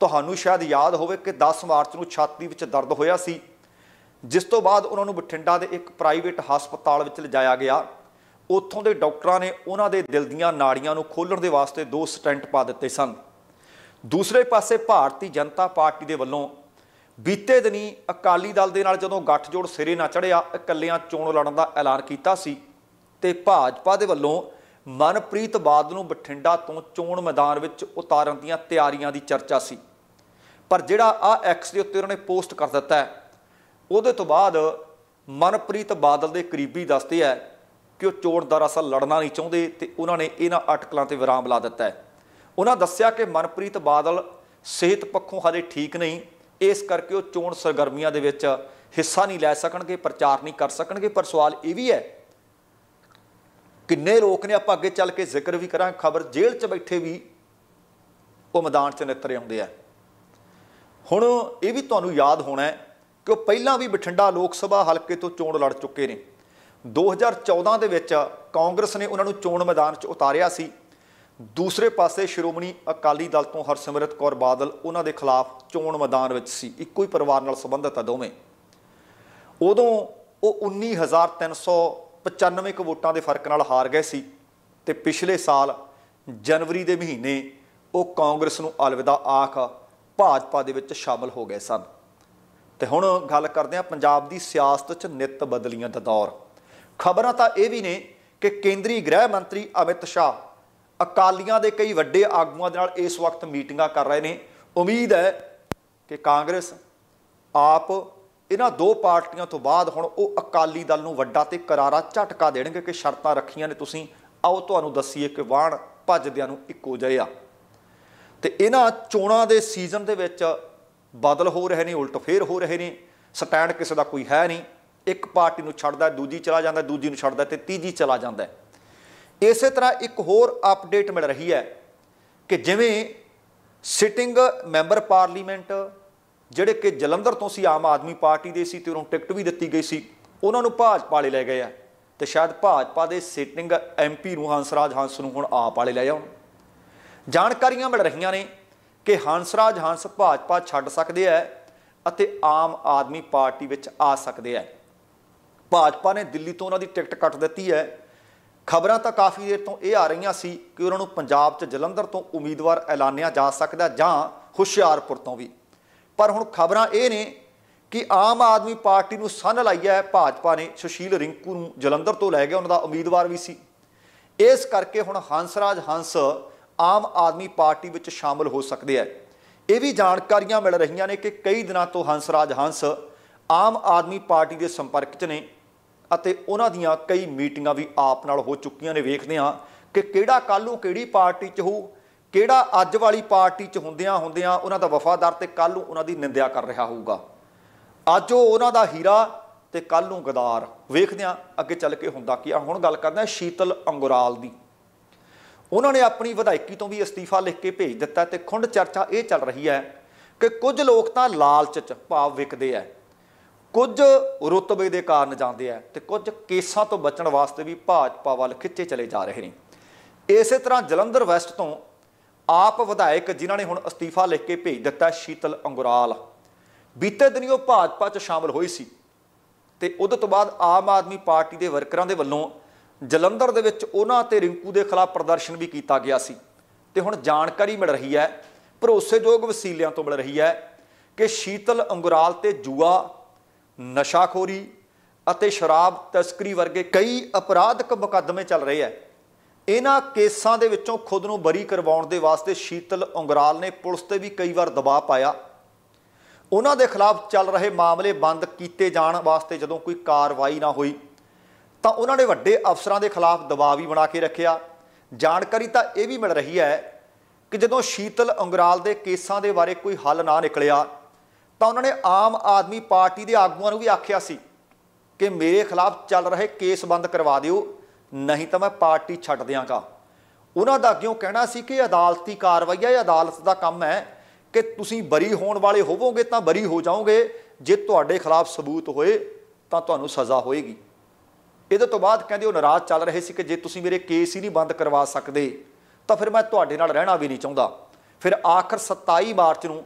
ਤੁਹਾਨੂੰ ਸ਼ਾਇਦ ਯਾਦ ਹੋਵੇ ਕਿ 10 ਮਾਰਚ ਨੂੰ ਛਾਤੀ ਵਿੱਚ ਦਰਦ ਹੋਇਆ ਸੀ ਜਿਸ ਤੋਂ ਬਾਅਦ ਉਹਨਾਂ ਨੂੰ ਬਠਿੰਡਾ ਦੇ ਇੱਕ ਪ੍ਰਾਈਵੇਟ ਹਸਪਤਾਲ ਵਿੱਚ ਲਿਜਾਇਆ ਗਿਆ ਉੱਥੋਂ ਦੇ ਡਾਕਟਰਾਂ ਨੇ ਉਹਨਾਂ ਦੇ ਦਿਲ ਦੀਆਂ ਨਾੜੀਆਂ ਨੂੰ ਖੋਲਣ ਦੇ ਵਾਸਤੇ ਦੋ ਸਟੈਂਟ ਪਾ ਦਿੱਤੇ ਸਨ ਦੂਸਰੇ ਪਾਸੇ ਭਾਰਤੀ ਜਨਤਾ ਪਾਰਟੀ ਦੇ ਵੱਲੋਂ ਬੀਤੇ ਦਿਨੀ ਅਕਾਲੀ ਦਲ ਦੇ ਨਾਲ ਜਦੋਂ ਗੱਠਜੋੜ ਸਿਰੇ ਨਾ ਚੜਿਆ ਇਕੱਲਿਆਂ ਚੋਣ ਲੜਨ ਦਾ ਐਲਾਨ ਕੀਤਾ ਸੀ ਤੇ ਭਾਜਪਾ ਦੇ ਵੱਲੋਂ ਮਨਪ੍ਰੀਤ ਬਾਦਲ ਨੂੰ ਬਠਿੰਡਾ ਤੋਂ ਚੋਣ ਮੈਦਾਨ ਵਿੱਚ ਉਤਾਰਨ ਦੀਆਂ ਤਿਆਰੀਆਂ ਦੀ ਚਰਚਾ ਸੀ ਪਰ ਜਿਹੜਾ ਆ ਐਕਸ ਦੇ ਉੱਤੇ ਉਹਨਾਂ ਨੇ ਪੋਸਟ ਕਰ ਦਿੱਤਾ ਹੈ ਉਹਦੇ ਤੋਂ ਬਾਅਦ ਮਨਪ੍ਰੀਤ ਬਾਦਲ ਦੇ ਕਰੀਬੀ ਦੱਸਦੇ ਆ ਕਿ ਉਹ ਚੋਣ ਦਰਅਸਲ ਲੜਨਾ ਨਹੀਂ ਚਾਹੁੰਦੇ ਤੇ ਉਹਨਾਂ ਨੇ ਇਹਨਾਂ ਅਟਕਲਾਂ ਤੇ ਵਿਰਾਮ ਲਾ ਦਿੱਤਾ ਹੈ ਉਹਨਾਂ ਦੱਸਿਆ ਕਿ ਮਨਪ੍ਰੀਤ ਬਾਦਲ ਸਿਹਤ ਪੱਖੋਂ ਹਾਲੇ ਠੀਕ ਨਹੀਂ ਇਸ ਕਰਕੇ ਉਹ ਚੋਣ ਸਰਗਰਮੀਆਂ ਦੇ ਵਿੱਚ ਹਿੱਸਾ ਨਹੀਂ ਲੈ ਸਕਣਗੇ ਪ੍ਰਚਾਰ ਨਹੀਂ ਕਰ ਸਕਣਗੇ ਪਰ ਸਵਾਲ ਇਹ ਵੀ ਹੈ ਕਿੰਨੇ ਲੋਕ ਨੇ ਆਪਾਂ ਅੱਗੇ ਚੱਲ ਕੇ ਜ਼ਿਕਰ ਵੀ ਕਰਾਂ ਖਬਰ ਜੇਲ੍ਹ 'ਚ ਬੈਠੇ ਵੀ ਉਹ ਮੈਦਾਨ 'ਚ ਨਿਤਰ ਆਉਂਦੇ ਆ ਹੁਣ ਇਹ ਵੀ ਤੁਹਾਨੂੰ ਯਾਦ ਹੋਣਾ ਕਿ ਉਹ ਪਹਿਲਾਂ ਵੀ ਬਠਿੰਡਾ ਲੋਕ ਸਭਾ ਹਲਕੇ ਤੋਂ ਚੋਣ ਲੜ ਚੁੱਕੇ ਨੇ 2014 ਦੇ ਵਿੱਚ ਕਾਂਗਰਸ ਨੇ ਉਹਨਾਂ ਨੂੰ ਚੋਣ ਮੈਦਾਨ 'ਚ ਉਤਾਰਿਆ ਸੀ ਦੂਸਰੇ ਪਾਸੇ ਸ਼੍ਰੋਮਣੀ ਅਕਾਲੀ ਦਲ ਤੋਂ ਹਰਸਿਮਰਤ ਕੌਰ ਬਾਦਲ ਉਹਨਾਂ ਦੇ ਖਿਲਾਫ ਚੋਣ ਮੈਦਾਨ ਵਿੱਚ ਸੀ ਇੱਕੋ ਹੀ ਪਰਿਵਾਰ ਨਾਲ ਸੰਬੰਧਤ ਆ ਦੋਵੇਂ ਉਦੋਂ ਉਹ 19300 95 ਕੁ ਵੋਟਾਂ ਦੇ ਫਰਕ ਨਾਲ ਹਾਰ ਗਏ ਸੀ ਤੇ ਪਿਛਲੇ ਸਾਲ ਜਨਵਰੀ ਦੇ ਮਹੀਨੇ ਉਹ ਕਾਂਗਰਸ ਨੂੰ ਅਲਵਿਦਾ ਆਖ ਭਾਜਪਾ ਦੇ ਵਿੱਚ ਸ਼ਾਮਲ ਹੋ ਗਏ ਸਨ ਤੇ ਹੁਣ ਗੱਲ ਕਰਦੇ ਹਾਂ ਪੰਜਾਬ ਦੀ ਸਿਆਸਤ 'ਚ ਨਿਤ ਬਦਲੀਆਂ ਦਾ ਦੌਰ ਖਬਰਾਂ ਤਾਂ ਇਹ ਵੀ ਨੇ ਕਿ ਕੇਂਦਰੀ ਗ੍ਰਹਿ ਮੰਤਰੀ ਅਮਿਤ ਸ਼ਾਹ ਅਕਾਲੀਆਂ ਦੇ ਕਈ ਵੱਡੇ ਆਗੂਆਂ ਦੇ ਨਾਲ ਇਸ ਵਕਤ ਮੀਟਿੰਗਾਂ ਕਰ ਰਹੇ ਨੇ ਉਮੀਦ ਹੈ ਕਿ ਕਾਂਗਰਸ ਆਪ ਇਹਨਾਂ ਦੋ ਪਾਰਟੀਆਂ ਤੋਂ ਬਾਅਦ ਹੁਣ ਉਹ ਅਕਾਲੀ ਦਲ ਨੂੰ ਵੱਡਾ ਤੇ ਕਰਾਰਾ ਝਟਕਾ ਦੇਣਗੇ ਕਿ ਸ਼ਰਤਾਂ ਰੱਖੀਆਂ ਨੇ ਤੁਸੀਂ ਆਓ ਤੁਹਾਨੂੰ ਦੱਸੀਏ ਕਿ ਵਾਣ ਭੱਜਦਿਆਂ ਨੂੰ ਇੱਕੋ ਜਿਹੇ ਆ ਤੇ ਇਹਨਾਂ ਚੋਣਾਂ ਦੇ ਸੀਜ਼ਨ ਦੇ ਵਿੱਚ ਬਦਲ ਹੋ ਰਹੇ ਨੇ ਉਲਟ ਫੇਰ ਹੋ ਰਹੇ ਨੇ ਸਟੈਂਡ ਕਿਸੇ ਦਾ ਕੋਈ ਹੈ ਨਹੀਂ ਇੱਕ ਪਾਰਟੀ ਨੂੰ ਛੱਡਦਾ ਦੂਜੀ ਚਲਾ ਜਾਂਦਾ ਦੂਜੀ ਨੂੰ ਛੱਡਦਾ ਤੇ ਤੀਜੀ ਚਲਾ ਜਾਂਦਾ ਇਸੇ ਤਰ੍ਹਾਂ ਇੱਕ ਹੋਰ ਅਪਡੇਟ ਮਿਲ ਰਹੀ ਹੈ ਕਿ ਜਿਵੇਂ ਸਿਟਿੰਗ ਮੈਂਬਰ ਪਾਰਲੀਮੈਂਟ ਜਿਹੜੇ ਕਿ ਜਲੰਧਰ ਤੋਂ ਸੀ ਆਮ ਆਦਮੀ ਪਾਰਟੀ ਦੇ ਸੀ ਤੇ ਉਹਨੂੰ ਟਿਕਟ ਵੀ ਦਿੱਤੀ ਗਈ ਸੀ ਉਹਨਾਂ ਨੂੰ ਭਾਜਪਾ ਲੈ ਗਏ ਆ ਤੇ ਸ਼ਾਇਦ ਭਾਜਪਾ ਦੇ ਸੀਟਿੰਗ ਐਮਪੀ ਨੂੰ ਹੰਸਰਾਜ ਹੰਸ ਨੂੰ ਹੁਣ ਆਪ ਵਾਲੇ ਲੈ ਆਉਣ ਜਾਣਕਾਰੀਆਂ ਮਿਲ ਰਹੀਆਂ ਨੇ ਕਿ ਹੰਸਰਾਜ ਹੰਸ ਭਾਜਪਾ ਛੱਡ ਸਕਦੇ ਆ ਅਤੇ ਆਮ ਆਦਮੀ ਪਾਰਟੀ ਵਿੱਚ ਆ ਸਕਦੇ ਆ ਭਾਜਪਾ ਨੇ ਦਿੱਲੀ ਤੋਂ ਉਹਨਾਂ ਦੀ ਟਿਕਟ ਕੱਟ ਦਿੱਤੀ ਹੈ ਖਬਰਾਂ ਤਾਂ ਕਾਫੀ ਦੇਰ ਤੋਂ ਇਹ ਆ ਰਹੀਆਂ ਸੀ ਕਿ ਉਹਨਾਂ ਨੂੰ ਪੰਜਾਬ 'ਚ ਜਲੰਧਰ ਤੋਂ ਉਮੀਦਵਾਰ ਐਲਾਨਿਆ ਜਾ ਸਕਦਾ ਜਾਂ ਹੁਸ਼ਿਆਰਪੁਰ ਤੋਂ ਵੀ ਪਰ ਹੁਣ ਖਬਰਾਂ ਇਹ ਨੇ ਕਿ ਆਮ ਆਦਮੀ ਪਾਰਟੀ ਨੂੰ ਸੰਨ ਲਾਈ ਹੈ ਭਾਜਪਾ ਨੇ ਸੁਸ਼ੀਲ ਰਿੰਕੂ ਨੂੰ ਜਲੰਧਰ ਤੋਂ ਲੈ ਗਿਆ ਉਹਨਾਂ ਦਾ ਉਮੀਦਵਾਰ ਵੀ ਸੀ ਇਸ ਕਰਕੇ ਹੁਣ ਹੰਸਰਾਜ ਹੰਸ ਆਮ ਆਦਮੀ ਪਾਰਟੀ ਵਿੱਚ ਸ਼ਾਮਲ ਹੋ ਸਕਦੇ ਆ ਇਹ ਵੀ ਜਾਣਕਾਰੀਆਂ ਮਿਲ ਰਹੀਆਂ ਨੇ ਕਿ ਕਈ ਦਿਨਾਂ ਤੋਂ ਹੰਸਰਾਜ ਹੰਸ ਆਮ ਆਦਮੀ ਪਾਰਟੀ ਦੇ ਸੰਪਰਕ 'ਚ ਨੇ ਅਤੇ ਉਹਨਾਂ ਦੀਆਂ ਕਈ ਮੀਟਿੰਗਾਂ ਵੀ ਆਪ ਨਾਲ ਹੋ ਚੁੱਕੀਆਂ ਨੇ ਵੇਖਦੇ ਆ ਕਿ ਕਿਹੜਾ ਕੱਲੂ ਕਿਹੜੀ ਪਾਰਟੀ 'ਚ ਹੋ ਕਿਹੜਾ ਅੱਜ ਵਾਲੀ ਪਾਰਟੀ 'ਚ ਹੁੰਦਿਆਂ ਹੁੰਦਿਆਂ ਉਹਨਾਂ ਦਾ ਵਫਾਦਾਰ ਤੇ ਕੱਲ ਨੂੰ ਉਹਨਾਂ ਦੀ ਨਿੰਦਿਆ ਕਰ ਰਿਹਾ ਹੋਊਗਾ ਅੱਜ ਉਹ ਉਹਨਾਂ ਦਾ ਹੀਰਾ ਤੇ ਕੱਲ ਨੂੰ ਗਦਾਰ ਵੇਖਦੇ ਆ ਅੱਗੇ ਚੱਲ ਕੇ ਹੁੰਦਾ ਕੀ ਆ ਹੁਣ ਗੱਲ ਕਰਦੇ ਆ ਸ਼ੀਤਲ ਅੰਗੁਰਾਲ ਦੀ ਉਹਨਾਂ ਨੇ ਆਪਣੀ ਵਿਧਾਇਕੀ ਤੋਂ ਵੀ ਅਸਤੀਫਾ ਲਿਖ ਕੇ ਭੇਜ ਦਿੱਤਾ ਤੇ ਖੁੰਡ ਚਰਚਾ ਇਹ ਚੱਲ ਰਹੀ ਹੈ ਕਿ ਕੁਝ ਲੋਕ ਤਾਂ ਲਾਲਚ ਚ ਭਾਵ ਵਿਕਦੇ ਆ ਕੁਝ ਰੁਤਬੇ ਦੇ ਕਾਰਨ ਜਾਂਦੇ ਆ ਤੇ ਕੁਝ ਕੇਸਾਂ ਤੋਂ ਬਚਣ ਵਾਸਤੇ ਵੀ ਭਾਜਪਾ ਵੱਲ ਖਿੱਚੇ ਚਲੇ ਜਾ ਰਹੇ ਨੇ ਇਸੇ ਤਰ੍ਹਾਂ ਜਲੰਧਰ ਵੈਸਟ ਤੋਂ ਆਪ ਵਿਧਾਇਕ ਜਿਨ੍ਹਾਂ ਨੇ ਹੁਣ ਅਸਤੀਫਾ ਲਿਖ ਕੇ ਭੇਜ ਦਿੱਤਾ ਸ਼ੀਤਲ ਅੰਗੁਰਾਲ ਬੀਤੇ ਦਿਨੀ ਉਹ ਭਾਜਪਾ 'ਚ ਸ਼ਾਮਲ ਹੋਈ ਸੀ ਤੇ ਉਦੋਂ ਤੋਂ ਬਾਅਦ ਆਮ ਆਦਮੀ ਪਾਰਟੀ ਦੇ ਵਰਕਰਾਂ ਦੇ ਵੱਲੋਂ ਜਲੰਧਰ ਦੇ ਵਿੱਚ ਉਹਨਾਂ ਤੇ ਰਿੰਕੂ ਦੇ ਖਿਲਾਫ ਪ੍ਰਦਰਸ਼ਨ ਵੀ ਕੀਤਾ ਗਿਆ ਸੀ ਤੇ ਹੁਣ ਜਾਣਕਾਰੀ ਮਿਲ ਰਹੀ ਹੈ ਭਰੋਸੇਯੋਗ ਵਸੀਲਿਆਂ ਤੋਂ ਮਿਲ ਰਹੀ ਹੈ ਕਿ ਸ਼ੀਤਲ ਅੰਗੁਰਾਲ ਤੇ ਜੂਆ ਨਸ਼ਾਖੋਰੀ ਅਤੇ ਸ਼ਰਾਬ ਤਸਕਰੀ ਵਰਗੇ ਕਈ ਅਪਰਾਧਕ ਮੁਕੱਦਮੇ ਚੱਲ ਰਹੇ ਹੈ ਇਹਨਾਂ ਕੇਸਾਂ ਦੇ ਵਿੱਚੋਂ ਖੁਦ ਨੂੰ ਬਰੀ ਕਰਵਾਉਣ ਦੇ ਵਾਸਤੇ ਸ਼ੀਤਲ ਉਂਗਰਾਲ ਨੇ ਪੁਲਿਸ ਤੇ ਵੀ ਕਈ ਵਾਰ ਦਬਾਅ ਪਾਇਆ ਉਹਨਾਂ ਦੇ ਖਿਲਾਫ ਚੱਲ ਰਹੇ ਮਾਮਲੇ ਬੰਦ ਕੀਤੇ ਜਾਣ ਵਾਸਤੇ ਜਦੋਂ ਕੋਈ ਕਾਰਵਾਈ ਨਾ ਹੋਈ ਤਾਂ ਉਹਨਾਂ ਨੇ ਵੱਡੇ ਅਫਸਰਾਂ ਦੇ ਖਿਲਾਫ ਦਬਾਅ ਵੀ ਬਣਾ ਕੇ ਰੱਖਿਆ ਜਾਣਕਾਰੀ ਤਾਂ ਇਹ ਵੀ ਮਿਲ ਰਹੀ ਹੈ ਕਿ ਜਦੋਂ ਸ਼ੀਤਲ ਉਂਗਰਾਲ ਦੇ ਕੇਸਾਂ ਦੇ ਬਾਰੇ ਕੋਈ ਹੱਲ ਨਾ ਨਿਕਲਿਆ ਤਾਂ ਉਹਨਾਂ ਨੇ ਆਮ ਆਦਮੀ ਪਾਰਟੀ ਦੇ ਆਗੂਆਂ ਨੂੰ ਵੀ ਆਖਿਆ ਸੀ ਕਿ ਮੇਰੇ ਖਿਲਾਫ ਚੱਲ ਰਹੇ ਕੇਸ ਬੰਦ ਕਰਵਾ ਦਿਓ ਨਹੀਂ ਤਾਂ ਮੈਂ ਪਾਰਟੀ ਛੱਡ ਦਿਆਂਗਾ ਉਹਨਾਂ ਦਾ ਅੱਗੇ ਕਹਿਣਾ ਸੀ ਕਿ ਅਦਾਲਤੀ ਕਾਰਵਾਈ ਹੈ ਅਦਾਲਤ ਦਾ ਕੰਮ ਹੈ ਕਿ ਤੁਸੀਂ ਬਰੀ ਹੋਣ ਵਾਲੇ ਹੋਵੋਗੇ ਤਾਂ ਬਰੀ ਹੋ ਜਾਓਗੇ ਜੇ ਤੁਹਾਡੇ ਖਿਲਾਫ ਸਬੂਤ ਹੋਏ ਤਾਂ ਤੁਹਾਨੂੰ ਸਜ਼ਾ ਹੋਏਗੀ ਇਹਦੇ ਤੋਂ ਬਾਅਦ ਕਹਿੰਦੇ ਉਹ ਨਾਰਾਜ਼ ਚੱਲ ਰਹੇ ਸੀ ਕਿ ਜੇ ਤੁਸੀਂ ਮੇਰੇ ਕੇਸ ਹੀ ਨਹੀਂ ਬੰਦ ਕਰਵਾ ਸਕਦੇ ਤਾਂ ਫਿਰ ਮੈਂ ਤੁਹਾਡੇ ਨਾਲ ਰਹਿਣਾ ਵੀ ਨਹੀਂ ਚਾਹੁੰਦਾ ਫਿਰ ਆਖਰ 27 ਮਾਰਚ ਨੂੰ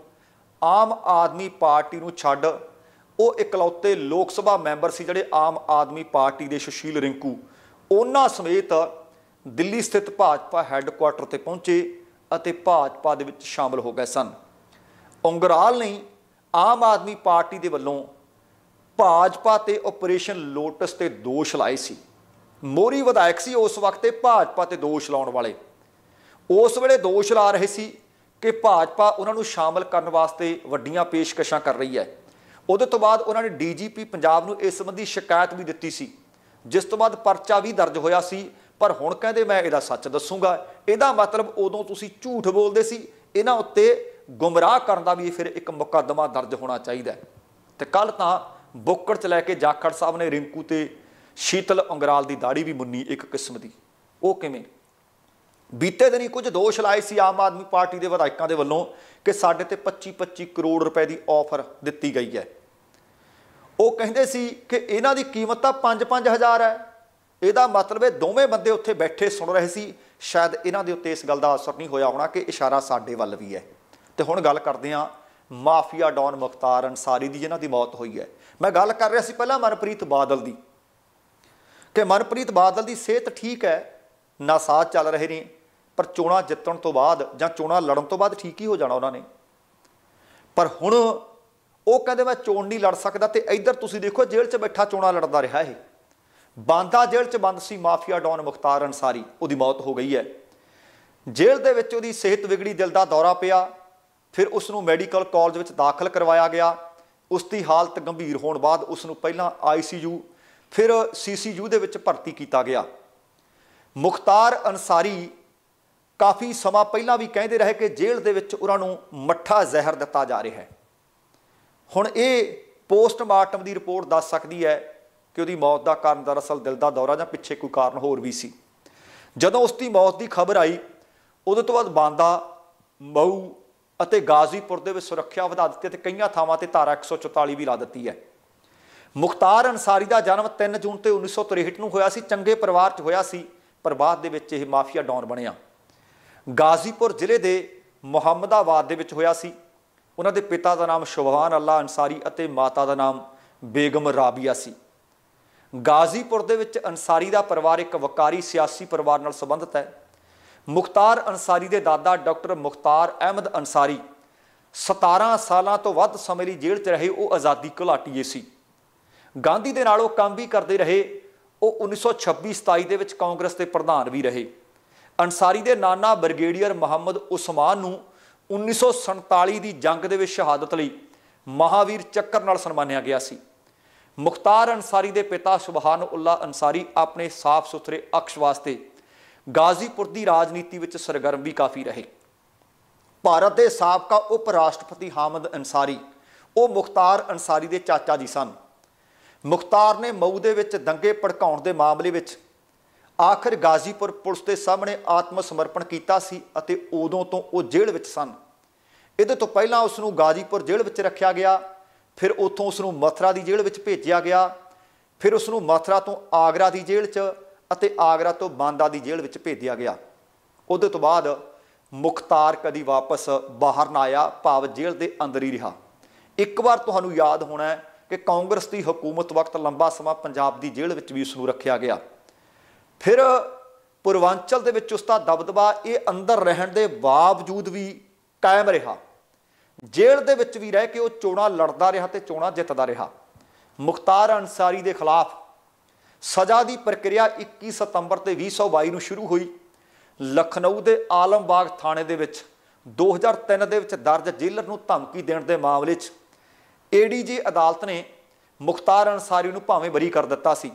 ਆਮ ਆਦਮੀ ਪਾਰਟੀ ਨੂੰ ਛੱਡ ਉਹ ਇਕਲੌਤੇ ਲੋਕ ਸਭਾ ਮੈਂਬਰ ਸੀ ਜਿਹੜੇ ਆਮ ਆਦਮੀ ਪਾਰਟੀ ਦੇ ਸੁਸ਼ੀਲ ਰਿੰਕੂ ਉਹਨਾਂ ਸਮੇਤ ਦਿੱਲੀ ਸਥਿਤ ਭਾਜਪਾ ਹੈੱਡਕੁਆਰਟਰ ਤੇ ਪਹੁੰਚੇ ਅਤੇ ਭਾਜਪਾ ਦੇ ਵਿੱਚ ਸ਼ਾਮਲ ਹੋ ਗਏ ਸਨ ਉਂਗਰਾਲ ਨੇ ਆਮ ਆਦਮੀ ਪਾਰਟੀ ਦੇ ਵੱਲੋਂ ਭਾਜਪਾ ਤੇ ਆਪਰੇਸ਼ਨ ਲੋਟਸ ਤੇ ਦੋਸ਼ ਲਾਏ ਸੀ ਮੋਰੀ ਵਿਧਾਇਕ ਸੀ ਉਸ ਵਕਤ ਤੇ ਭਾਜਪਾ ਤੇ ਦੋਸ਼ ਲਾਉਣ ਵਾਲੇ ਉਸ ਵੇਲੇ ਦੋਸ਼ ਲਾ ਰਹੇ ਸੀ ਕਿ ਭਾਜਪਾ ਉਹਨਾਂ ਨੂੰ ਸ਼ਾਮਲ ਕਰਨ ਵਾਸਤੇ ਵੱਡੀਆਂ ਪੇਸ਼ਕਸ਼ਾਂ ਕਰ ਰਹੀ ਹੈ ਉਹਦੇ ਤੋਂ ਬਾਅਦ ਉਹਨਾਂ ਨੇ ਡੀਜੀਪੀ ਪੰਜਾਬ ਨੂੰ ਇਸ ਸੰਬੰਧੀ ਸ਼ਿਕਾਇਤ ਵੀ ਦਿੱਤੀ ਸੀ ਜਿਸ ਤੋਂ ਬਾਅਦ ਪਰਚਾ ਵੀ ਦਰਜ ਹੋਇਆ ਸੀ ਪਰ ਹੁਣ ਕਹਿੰਦੇ ਮੈਂ ਇਹਦਾ ਸੱਚ ਦੱਸੂਗਾ ਇਹਦਾ ਮਤਲਬ ਉਦੋਂ ਤੁਸੀਂ ਝੂਠ ਬੋਲਦੇ ਸੀ ਇਹਨਾਂ ਉੱਤੇ ਗੁੰਮਰਾਹ ਕਰਨ ਦਾ ਵੀ ਫਿਰ ਇੱਕ ਮੁਕੱਦਮਾ ਦਰਜ ਹੋਣਾ ਚਾਹੀਦਾ ਤੇ ਕੱਲ ਤਾਂ ਬੁੱਕੜ ਚ ਲੈ ਕੇ ਜਾਖੜ ਸਾਹਿਬ ਨੇ ਰਿੰਕੂ ਤੇ ਸ਼ੀਤਲ ਉਂਗਰਾਲ ਦੀ ਦਾੜੀ ਵੀ ਮੁੰਨੀ ਇੱਕ ਕਿਸਮ ਦੀ ਉਹ ਕਿਵੇਂ ਬੀਤੇ ਦਿਨੀ ਕੁਝ ਦੋਸ਼ ਲਾਏ ਸੀ ਆਮ ਆਦਮੀ ਪਾਰਟੀ ਦੇ ਵਿਧਾਇਕਾਂ ਦੇ ਵੱਲੋਂ ਕਿ ਸਾਡੇ ਤੇ 25 25 ਕਰੋੜ ਰੁਪਏ ਦੀ ਆਫਰ ਦਿੱਤੀ ਗਈ ਹੈ ਉਹ ਕਹਿੰਦੇ ਸੀ ਕਿ ਇਹਨਾਂ ਦੀ ਕੀਮਤ ਤਾਂ 5-5000 ਹੈ ਇਹਦਾ ਮਤਲਬ ਇਹ ਦੋਵੇਂ ਬੰਦੇ ਉੱਥੇ ਬੈਠੇ ਸੁਣ ਰਹੇ ਸੀ ਸ਼ਾਇਦ ਇਹਨਾਂ ਦੇ ਉੱਤੇ ਇਸ ਗੱਲ ਦਾ ਅਸਰ ਨਹੀਂ ਹੋਇਆ ਹੋਣਾ ਕਿ ਇਸ਼ਾਰਾ ਸਾਡੇ ਵੱਲ ਵੀ ਹੈ ਤੇ ਹੁਣ ਗੱਲ ਕਰਦੇ ਆਂ ਮਾਫੀਆ ਡੌਨ ਮੁਖਤਾਰ ਅਨਸਾਰੀ ਦੀ ਜਿਨ੍ਹਾਂ ਦੀ ਮੌਤ ਹੋਈ ਹੈ ਮੈਂ ਗੱਲ ਕਰ ਰਿਹਾ ਸੀ ਪਹਿਲਾਂ ਮਨਪ੍ਰੀਤ ਬਾਦਲ ਦੀ ਕਿ ਮਨਪ੍ਰੀਤ ਬਾਦਲ ਦੀ ਸਿਹਤ ਠੀਕ ਹੈ ਨਾ ਸਾਥ ਚੱਲ ਰਹੇ ਨੇ ਪਰ ਚੋਣਾ ਜਿੱਤਣ ਤੋਂ ਬਾਅਦ ਜਾਂ ਚੋਣਾ ਲੜਨ ਤੋਂ ਬਾਅਦ ਠੀਕ ਹੀ ਹੋ ਜਾਣਾ ਉਹਨਾਂ ਨੇ ਪਰ ਹੁਣ ਉਹ ਕਹਿੰਦੇ ਮੈਂ ਚੋਣ ਨਹੀਂ ਲੜ ਸਕਦਾ ਤੇ ਇੱਧਰ ਤੁਸੀਂ ਦੇਖੋ ਜੇਲ੍ਹ 'ਚ ਬੈਠਾ ਚੋਣਾ ਲੜਦਾ ਰਿਹਾ ਇਹ ਬਾਂਦਾ ਜੇਲ੍ਹ 'ਚ ਬੰਦ ਸੀ ਮਾਫੀਆ ਡੌਨ ਮੁਖਤਾਰ ਅਨਸਾਰੀ ਉਹਦੀ ਮੌਤ ਹੋ ਗਈ ਹੈ ਜੇਲ੍ਹ ਦੇ ਵਿੱਚ ਉਹਦੀ ਸਿਹਤ ਵਿਗੜੀ ਦਿਲ ਦਾ ਦੌਰਾ ਪਿਆ ਫਿਰ ਉਸ ਨੂੰ ਮੈਡੀਕਲ ਕਾਲਜ ਵਿੱਚ ਦਾਖਲ ਕਰਵਾਇਆ ਗਿਆ ਉਸ ਦੀ ਹਾਲਤ ਗੰਭੀਰ ਹੋਣ ਬਾਅਦ ਉਸ ਨੂੰ ਪਹਿਲਾਂ ਆਈਸੀਯੂ ਫਿਰ ਸੀਸੀਯੂ ਦੇ ਵਿੱਚ ਭਰਤੀ ਕੀਤਾ ਗਿਆ ਮੁਖਤਾਰ ਅਨਸਾਰੀ ਕਾਫੀ ਸਮਾਂ ਪਹਿਲਾਂ ਵੀ ਕਹਿੰਦੇ ਰਹੇ ਕਿ ਜੇਲ੍ਹ ਦੇ ਵਿੱਚ ਉਹਨਾਂ ਨੂੰ ਮੱਠਾ ਜ਼ਹਿਰ ਦਿੱਤਾ ਜਾ ਰਿਹਾ ਹੈ ਹੁਣ ਇਹ ਪੋਸਟਮਾਰਟਮ ਦੀ ਰਿਪੋਰਟ ਦੱਸ ਸਕਦੀ ਹੈ ਕਿ ਉਹਦੀ ਮੌਤ ਦਾ ਕਾਰਨ ਦਰਅਸਲ ਦਿਲ ਦਾ ਦੌਰਾ ਜਾਂ ਪਿੱਛੇ ਕੋਈ ਕਾਰਨ ਹੋਰ ਵੀ ਸੀ ਜਦੋਂ ਉਸ ਦੀ ਮੌਤ ਦੀ ਖਬਰ ਆਈ ਉਦੋਂ ਤੋਂ ਬਾਅਦ ਬਾਂਦਾ ਮਊ ਅਤੇ ਗਾਜ਼ੀਪੁਰ ਦੇ ਵਿੱਚ ਸੁਰੱਖਿਆ ਵਧਾ ਦਿੱਤੀ ਤੇ ਕਈਆਂ ਥਾਵਾਂ ਤੇ ਧਾਰਾ 144 ਵੀ ਲਾ ਦਿੱਤੀ ਹੈ ਮੁਖਤਾਰ ਅਨਸਾਰੀ ਦਾ ਜਨਮ 3 ਜੂਨ ਤੇ 1963 ਨੂੰ ਹੋਇਆ ਸੀ ਚੰਗੇ ਪਰਿਵਾਰ 'ਚ ਹੋਇਆ ਸੀ ਪਰ ਬਾਅਦ ਦੇ ਵਿੱਚ ਇਹ ਮਾਫੀਆ ਡੌਨ ਬਣਿਆ ਗਾਜ਼ੀਪੁਰ ਜ਼ਿਲ੍ਹੇ ਦੇ ਮੁਹੰਮਦਾਬਾਦ ਦੇ ਵਿੱਚ ਹੋਇਆ ਸੀ ਉਹਨਾਂ ਦੇ ਪਿਤਾ ਦਾ ਨਾਮ ਸ਼ੁਭਾਨ ਅੱਲਾ ਅਨਸਾਰੀ ਅਤੇ ਮਾਤਾ ਦਾ ਨਾਮ ਬੇਗਮ ਰਾਬੀਆ ਸੀ ਗਾਜ਼ੀਪੁਰ ਦੇ ਵਿੱਚ ਅਨਸਾਰੀ ਦਾ ਪਰਿਵਾਰ ਇੱਕ ਵਕਾਰੀ ਸਿਆਸੀ ਪਰਿਵਾਰ ਨਾਲ ਸੰਬੰਧਿਤ ਹੈ ਮੁਖਤਾਰ ਅਨਸਾਰੀ ਦੇ ਦਾਦਾ ਡਾਕਟਰ ਮੁਖਤਾਰ ਅਹਿਮਦ ਅਨਸਾਰੀ 17 ਸਾਲਾਂ ਤੋਂ ਵੱਧ ਸਮੇਂ ਲਈ ਜੇਲ੍ਹ 'ਚ ਰਹੇ ਉਹ ਆਜ਼ਾਦੀ ਘੁਲਾਟੀਏ ਸੀ ਗਾਂਧੀ ਦੇ ਨਾਲ ਉਹ ਕੰਮ ਵੀ ਕਰਦੇ ਰਹੇ ਉਹ 1926-27 ਦੇ ਵਿੱਚ ਕਾਂਗਰਸ ਦੇ ਪ੍ਰਧਾਨ ਵੀ ਰਹੇ ਅਨਸਾਰੀ ਦੇ ਨਾਨਾ ਬ੍ਰਿਗੇਡੀਅਰ ਮੁਹੰਮਦ ਉਸਮਾਨ ਨੂੰ 1947 ਦੀ ਜੰਗ ਦੇ ਵਿੱਚ ਸ਼ਹਾਦਤ ਲਈ ਮਹਾਵੀਰ ਚੱਕਰ ਨਾਲ ਸਨਮਾਨਿਆ ਗਿਆ ਸੀ ਮੁਖਤਾਰ ਅਨਸਾਰੀ ਦੇ ਪਿਤਾ ਸੁਭਾਨ ਉੱਲਾ ਅਨਸਾਰੀ ਆਪਣੇ ਸਾਫ਼ ਸੁਥਰੇ ਅਕਸ਼ ਵਾਸਤੇ ਗਾਜ਼ੀਪੁਰ ਦੀ ਰਾਜਨੀਤੀ ਵਿੱਚ ਸਰਗਰਮ ਵੀ ਕਾਫੀ ਰਹੇ ਭਾਰਤ ਦੇ ਸਾਬਕਾ ਉਪ ਰਾਸ਼ਟਰਪਤੀ ਹਾਮਦ ਅਨਸਾਰੀ ਉਹ ਮੁਖਤਾਰ ਅਨਸਾਰੀ ਦੇ ਚਾਚਾ ਜੀ ਸਨ ਮੁਖਤਾਰ ਨੇ ਮਊ ਦੇ ਵਿੱਚ ਦੰਗੇ ਭੜਕਾਉਣ ਦੇ ਮਾਮਲੇ ਵਿੱਚ ਆਖਰ ਗਾਜ਼ੀਪੁਰ ਪੁਲਿਸ ਦੇ ਸਾਹਮਣੇ ਆਤਮ ਸਮਰਪਣ ਕੀਤਾ ਸੀ ਅਤੇ ਉਦੋਂ ਤੋਂ ਉਹ ਜੇਲ੍ਹ ਵਿੱਚ ਸਨ ਇਹਦੇ ਤੋਂ ਪਹਿਲਾਂ ਉਸ ਨੂੰ ਗਾਜ਼ੀਪੁਰ ਜੇਲ੍ਹ ਵਿੱਚ ਰੱਖਿਆ ਗਿਆ ਫਿਰ ਉੱਥੋਂ ਉਸ ਨੂੰ ਮਥਰਾ ਦੀ ਜੇਲ੍ਹ ਵਿੱਚ ਭੇਜਿਆ ਗਿਆ ਫਿਰ ਉਸ ਨੂੰ ਮਥਰਾ ਤੋਂ ਆਗਰਾ ਦੀ ਜੇਲ੍ਹ 'ਚ ਅਤੇ ਆਗਰਾ ਤੋਂ ਬਾਂਦਾ ਦੀ ਜੇਲ੍ਹ ਵਿੱਚ ਭੇਜਿਆ ਗਿਆ ਉਹਦੇ ਤੋਂ ਬਾਅਦ ਮੁਖਤਾਰ ਕਦੀ ਵਾਪਸ ਬਾਹਰ ਨਾ ਆਇਆ ਭਾਵ ਜੇਲ੍ਹ ਦੇ ਅੰਦਰ ਹੀ ਰਿਹਾ ਇੱਕ ਵਾਰ ਤੁਹਾਨੂੰ ਯਾਦ ਹੋਣਾ ਕਿ ਕਾਂਗਰਸ ਦੀ ਹਕੂਮਤ ਵਕਤ ਲੰਬਾ ਸਮਾਂ ਪੰਜਾਬ ਦੀ ਜੇਲ੍ਹ ਵਿੱਚ ਵੀ ਉਸ ਨੂੰ ਰੱਖਿਆ ਗਿਆ ਫਿਰ ਪੁਰਵਾਂਚਲ ਦੇ ਵਿੱਚ ਉਸ ਦਾ ਦਬਦਬਾ ਇਹ ਅੰਦਰ ਰਹਿਣ ਦੇ ਬਾਵਜੂਦ ਵੀ ਕਾਇਮ ਰਿਹਾ ਜੇਲ੍ਹ ਦੇ ਵਿੱਚ ਵੀ ਰਹਿ ਕੇ ਉਹ ਚੋਣਾ ਲੜਦਾ ਰਿਹਾ ਤੇ ਚੋਣਾ ਜਿੱਤਦਾ ਰਿਹਾ ਮੁਖਤਾਰ ਅਨਸਾਰੀ ਦੇ ਖਿਲਾਫ ਸਜ਼ਾ ਦੀ ਪ੍ਰਕਿਰਿਆ 21 ਸਤੰਬਰ ਤੇ 2022 ਨੂੰ ਸ਼ੁਰੂ ਹੋਈ ਲਖਨਊ ਦੇ ਆਲਮਬਾਗ ਥਾਣੇ ਦੇ ਵਿੱਚ 2003 ਦੇ ਵਿੱਚ ਦਰਜ ਜੇਲਰ ਨੂੰ ਧਮਕੀ ਦੇਣ ਦੇ ਮਾਮਲੇ 'ਚ ਏਡੀਜੀ ਅਦਾਲਤ ਨੇ ਮੁਖਤਾਰ ਅਨਸਾਰੀ ਨੂੰ ਭਾਵੇਂ ਬਰੀ ਕਰ ਦਿੱਤਾ ਸੀ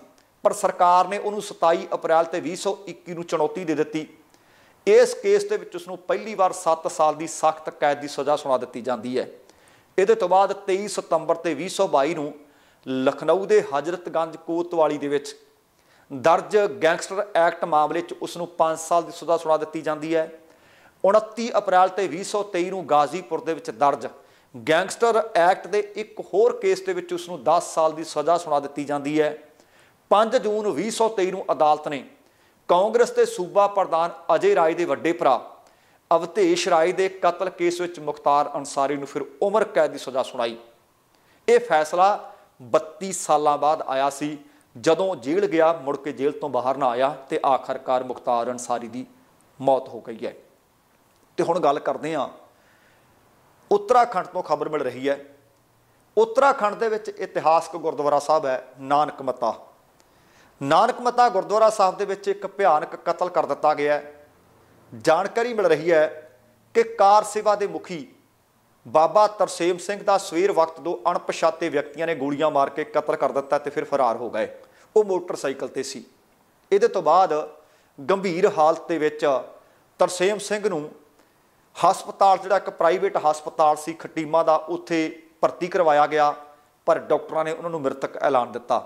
ਪਰ ਸਰਕਾਰ ਨੇ ਉਹਨੂੰ 27 ਅਪ੍ਰੈਲ ਤੇ 2021 ਨੂੰ ਚੁਣੌਤੀ ਦੇ ਦਿੱਤੀ ਇਸ ਕੇਸ ਦੇ ਵਿੱਚ ਉਸ ਨੂੰ ਪਹਿਲੀ ਵਾਰ 7 ਸਾਲ ਦੀ ਸਖਤ ਕੈਦ ਦੀ ਸਜ਼ਾ ਸੁਣਾ ਦਿੱਤੀ ਜਾਂਦੀ ਹੈ ਇਹਦੇ ਤੋਂ ਬਾਅਦ 23 ਸਤੰਬਰ ਤੇ 2022 ਨੂੰ ਲਖਨਊ ਦੇ ਹਜ਼ਰਤਗੰਜ ਕੋਤਵਾਲੀ ਦੇ ਵਿੱਚ ਦਰਜ ਗੈਂਗਸਟਰ ਐਕਟ ਮਾਮਲੇ 'ਚ ਉਸ ਨੂੰ 5 ਸਾਲ ਦੀ ਸਜ਼ਾ ਸੁਣਾ ਦਿੱਤੀ ਜਾਂਦੀ ਹੈ 29 ਅਪ੍ਰੈਲ ਤੇ 2023 ਨੂੰ ਗਾਜ਼ੀਪੁਰ ਦੇ ਵਿੱਚ ਦਰਜ ਗੈਂਗਸਟਰ ਐਕਟ ਦੇ ਇੱਕ ਹੋਰ ਕੇਸ ਦੇ ਵਿੱਚ ਉਸ ਨੂੰ 10 ਸਾਲ ਦੀ ਸਜ਼ਾ ਸੁਣਾ ਦਿੱਤੀ ਜਾਂਦੀ ਹੈ 5 ਜੂਨ 2023 ਨੂੰ ਅਦਾਲਤ ਨੇ ਕਾਂਗਰਸ ਤੇ ਸੂਬਾ ਪ੍ਰਧਾਨ ਅਜੇ ਰਾਏ ਦੇ ਵੱਡੇ ਭਰਾ ਅਵਤੇਸ਼ ਰਾਏ ਦੇ ਕਤਲ ਕੇਸ ਵਿੱਚ ਮੁਖਤਾਰ ਅਨਸਾਰੀ ਨੂੰ ਫਿਰ ਉਮਰ ਕੈਦ ਦੀ ਸਜ਼ਾ ਸੁਣਾਈ ਇਹ ਫੈਸਲਾ 32 ਸਾਲਾਂ ਬਾਅਦ ਆਇਆ ਸੀ ਜਦੋਂ ਜੇਲ੍ਹ ਗਿਆ ਮੁੜ ਕੇ ਜੇਲ੍ਹ ਤੋਂ ਬਾਹਰ ਨਾ ਆਇਆ ਤੇ ਆਖਰਕਾਰ ਮੁਖਤਾਰ ਅਨਸਾਰੀ ਦੀ ਮੌਤ ਹੋ ਗਈ ਹੈ ਤੇ ਹੁਣ ਗੱਲ ਕਰਦੇ ਹਾਂ ਉੱਤਰਾਖੰਡ ਤੋਂ ਖਬਰ ਮਿਲ ਰਹੀ ਹੈ ਉੱਤਰਾਖੰਡ ਦੇ ਵਿੱਚ ਇਤਿਹਾਸਕ ਗੁਰਦੁਆਰਾ ਸਾਹਿਬ ਹੈ ਨਾਨਕ ਮਤਾ ਨਾਨਕ ਮਤਾ ਗੁਰਦੁਆਰਾ ਸਾਹਿਬ ਦੇ ਵਿੱਚ ਇੱਕ ਭਿਆਨਕ ਕਤਲ ਕਰ ਦਿੱਤਾ ਗਿਆ ਜਾਣਕਾਰੀ ਮਿਲ ਰਹੀ ਹੈ ਕਿ ਕਾਰ ਸੇਵਾ ਦੇ ਮੁਖੀ ਬਾਬਾ ਤਰਸੇਮ ਸਿੰਘ ਦਾ ਸਵੇਰ ਵਕਤ ਦੋ ਅਣਪਛਾਤੇ ਵਿਅਕਤੀਆਂ ਨੇ ਗੋਲੀਆਂ ਮਾਰ ਕੇ ਕਤਲ ਕਰ ਦਿੱਤਾ ਤੇ ਫਿਰ ਫਰਾਰ ਹੋ ਗਏ ਉਹ ਮੋਟਰਸਾਈਕਲ ਤੇ ਸੀ ਇਹਦੇ ਤੋਂ ਬਾਅਦ ਗੰਭੀਰ ਹਾਲਤ ਦੇ ਵਿੱਚ ਤਰਸੇਮ ਸਿੰਘ ਨੂੰ ਹਸਪਤਾਲ ਜਿਹੜਾ ਇੱਕ ਪ੍ਰਾਈਵੇਟ ਹਸਪਤਾਲ ਸੀ ਖਟੀਮਾ ਦਾ ਉੱਥੇ ਭਰਤੀ ਕਰਵਾਇਆ ਗਿਆ ਪਰ ਡਾਕਟਰਾਂ ਨੇ ਉਹਨਾਂ ਨੂੰ ਮ੍ਰਿਤਕ ਐਲਾਨ ਦਿੱਤਾ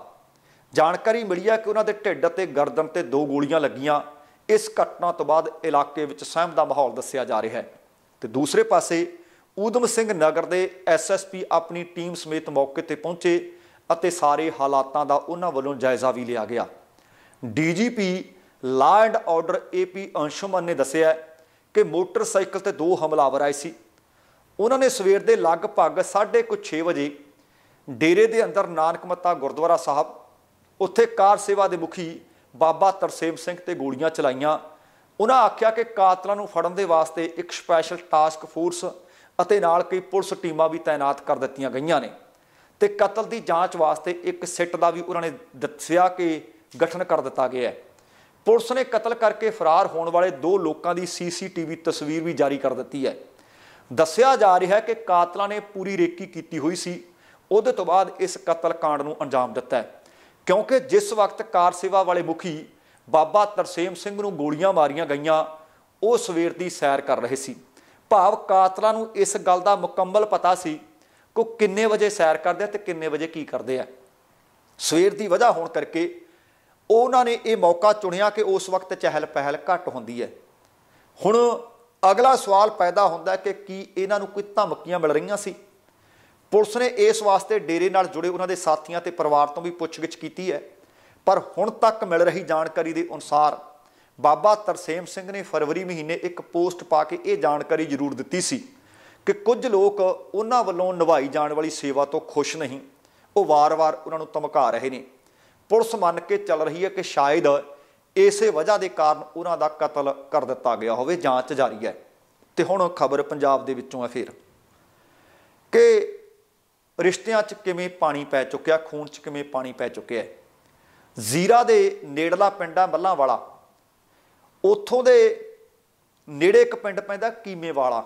ਜਾਣਕਾਰੀ ਮਿਲੀ ਹੈ ਕਿ ਉਹਨਾਂ ਦੇ ਢਿੱਡ ਅਤੇ ਗਰਦਨ ਤੇ ਦੋ ਗੋਲੀਆਂ ਲੱਗੀਆਂ ਇਸ ਘਟਨਾ ਤੋਂ ਬਾਅਦ ਇਲਾਕੇ ਵਿੱਚ ਸਹਿਮ ਦਾ ਮਾਹੌਲ ਦੱਸਿਆ ਜਾ ਰਿਹਾ ਹੈ ਤੇ ਦੂਸਰੇ ਪਾਸੇ ਊਧਮ ਸਿੰਘ ਨਗਰ ਦੇ ਐਸਐਸਪੀ ਆਪਣੀ ਟੀਮ ਸਮੇਤ ਮੌਕੇ ਤੇ ਪਹੁੰਚੇ ਅਤੇ ਸਾਰੇ ਹਾਲਾਤਾਂ ਦਾ ਉਹਨਾਂ ਵੱਲੋਂ ਜਾਇਜ਼ਾ ਵੀ ਲਿਆ ਗਿਆ DGP law and order AP ਅੰਸ਼ੁਮਨ ਨੇ ਦੱਸਿਆ ਕਿ ਮੋਟਰਸਾਈਕਲ ਤੇ ਦੋ ਹਮਲਾਵਰ ਆਏ ਸੀ ਉਹਨਾਂ ਨੇ ਸਵੇਰ ਦੇ ਲਗਭਗ 6:30 ਵਜੇ ਡੇਰੇ ਦੇ ਅੰਦਰ ਨਾਨਕ ਮੱਤਾ ਗੁਰਦੁਆਰਾ ਸਾਹਿਬ ਉੱਥੇ ਕਾਰ ਸੇਵਾ ਦੇ ਮੁਖੀ ਬਾਬਾ ਤਰਸੇਮ ਸਿੰਘ ਤੇ ਗੋਲੀਆਂ ਚਲਾਈਆਂ ਉਹਨਾਂ ਆਖਿਆ ਕਿ ਕਾਤਲਾਂ ਨੂੰ ਫੜਨ ਦੇ ਵਾਸਤੇ ਇੱਕ ਸਪੈਸ਼ਲ ਟਾਸਕ ਫੋਰਸ ਅਤੇ ਨਾਲ ਕਈ ਪੁਲਿਸ ਟੀਮਾਂ ਵੀ ਤਾਇਨਾਤ ਕਰ ਦਿੱਤੀਆਂ ਗਈਆਂ ਨੇ ਤੇ ਕਤਲ ਦੀ ਜਾਂਚ ਵਾਸਤੇ ਇੱਕ ਸਿੱਟ ਦਾ ਵੀ ਉਹਨਾਂ ਨੇ ਦੱਸਿਆ ਕਿ ਗਠਨ ਕਰ ਦਿੱਤਾ ਗਿਆ ਹੈ ਪੁਲਿਸ ਨੇ ਕਤਲ ਕਰਕੇ ਫਰਾਰ ਹੋਣ ਵਾਲੇ ਦੋ ਲੋਕਾਂ ਦੀ ਸੀਸੀਟੀਵੀ ਤਸਵੀਰ ਵੀ ਜਾਰੀ ਕਰ ਦਿੱਤੀ ਹੈ ਦੱਸਿਆ ਜਾ ਰਿਹਾ ਹੈ ਕਿ ਕਾਤਲਾਂ ਨੇ ਪੂਰੀ ਰੇਕੀ ਕੀਤੀ ਹੋਈ ਸੀ ਉਹਦੇ ਤੋਂ ਬਾਅਦ ਇਸ ਕਤਲ ਕਾਂਡ ਨੂੰ ਅੰਜਾਮ ਦਿੱਤਾ ਹੈ ਕਿਉਂਕਿ ਜਿਸ ਵਕਤ ਕਾਰ ਸੇਵਾ ਵਾਲੇ ਮੁਖੀ ਬਾਬਾ ਤਰਸੇਮ ਸਿੰਘ ਨੂੰ ਗੋਲੀਆਂ ਮਾਰੀਆਂ ਗਈਆਂ ਉਹ ਸਵੇਰ ਦੀ ਸੈਰ ਕਰ ਰਹੇ ਸੀ ਭਾਵ ਕਾਤਲਾਂ ਨੂੰ ਇਸ ਗੱਲ ਦਾ ਮੁਕੰਮਲ ਪਤਾ ਸੀ ਕਿ ਕਿੰਨੇ ਵਜੇ ਸੈਰ ਕਰਦੇ ਆ ਤੇ ਕਿੰਨੇ ਵਜੇ ਕੀ ਕਰਦੇ ਆ ਸਵੇਰ ਦੀ ਵਜ੍ਹਾ ਹੋਣ ਕਰਕੇ ਉਹਨਾਂ ਨੇ ਇਹ ਮੌਕਾ ਚੁਣਿਆ ਕਿ ਉਸ ਵਕਤ ਚਹਿਲ ਪਹਿਲ ਘੱਟ ਹੁੰਦੀ ਹੈ ਹੁਣ ਅਗਲਾ ਸਵਾਲ ਪੈਦਾ ਹੁੰਦਾ ਕਿ ਕੀ ਇਹਨਾਂ ਨੂੰ ਕੋਈ ਧਮਕੀਆਂ ਮਿਲ ਰਹੀਆਂ ਸੀ ਪੁਲਿਸ ਨੇ ਇਸ ਵਾਸਤੇ ਡੇਰੇ ਨਾਲ ਜੁੜੇ ਉਹਨਾਂ ਦੇ ਸਾਥੀਆਂ ਤੇ ਪਰਿਵਾਰ ਤੋਂ ਵੀ ਪੁੱਛਗਿੱਛ ਕੀਤੀ ਹੈ ਪਰ ਹੁਣ ਤੱਕ ਮਿਲ ਰਹੀ ਜਾਣਕਾਰੀ ਦੇ ਅਨੁਸਾਰ ਬਾਬਾ ਤਰਸੇਮ ਸਿੰਘ ਨੇ ਫਰਵਰੀ ਮਹੀਨੇ ਇੱਕ ਪੋਸਟ ਪਾ ਕੇ ਇਹ ਜਾਣਕਾਰੀ ਜ਼ਰੂਰ ਦਿੱਤੀ ਸੀ ਕਿ ਕੁਝ ਲੋਕ ਉਹਨਾਂ ਵੱਲੋਂ ਨਿਭਾਈ ਜਾਣ ਵਾਲੀ ਸੇਵਾ ਤੋਂ ਖੁਸ਼ ਨਹੀਂ ਉਹ ਵਾਰ-ਵਾਰ ਉਹਨਾਂ ਨੂੰ ਧਮਕਾ ਰਹੇ ਨੇ ਪੁਲਿਸ ਮੰਨ ਕੇ ਚੱਲ ਰਹੀ ਹੈ ਕਿ ਸ਼ਾਇਦ ਇਸੇ ਵਜ੍ਹਾ ਦੇ ਕਾਰਨ ਉਹਨਾਂ ਦਾ ਕਤਲ ਕਰ ਦਿੱਤਾ ਗਿਆ ਹੋਵੇ ਜਾਂਚ ਜਾਰੀ ਹੈ ਤੇ ਹੁਣ ਖਬਰ ਪੰਜਾਬ ਦੇ ਵਿੱਚੋਂ ਹੈ ਫੇਰ ਕਿ ਰਿਸ਼ਤਿਆਂ 'ਚ ਕਿਵੇਂ ਪਾਣੀ ਪੈ ਚੁੱਕਿਆ ਖੂਨ 'ਚ ਕਿਵੇਂ ਪਾਣੀ ਪੈ ਚੁੱਕਿਆ ਜ਼ੀਰਾ ਦੇ ਨੇੜਲਾ ਪਿੰਡ ਆ ਮੱਲਾਂ ਵਾਲਾ ਉੱਥੋਂ ਦੇ ਨੇੜੇ ਇੱਕ ਪਿੰਡ ਪੈਂਦਾ ਕੀਮੇ ਵਾਲਾ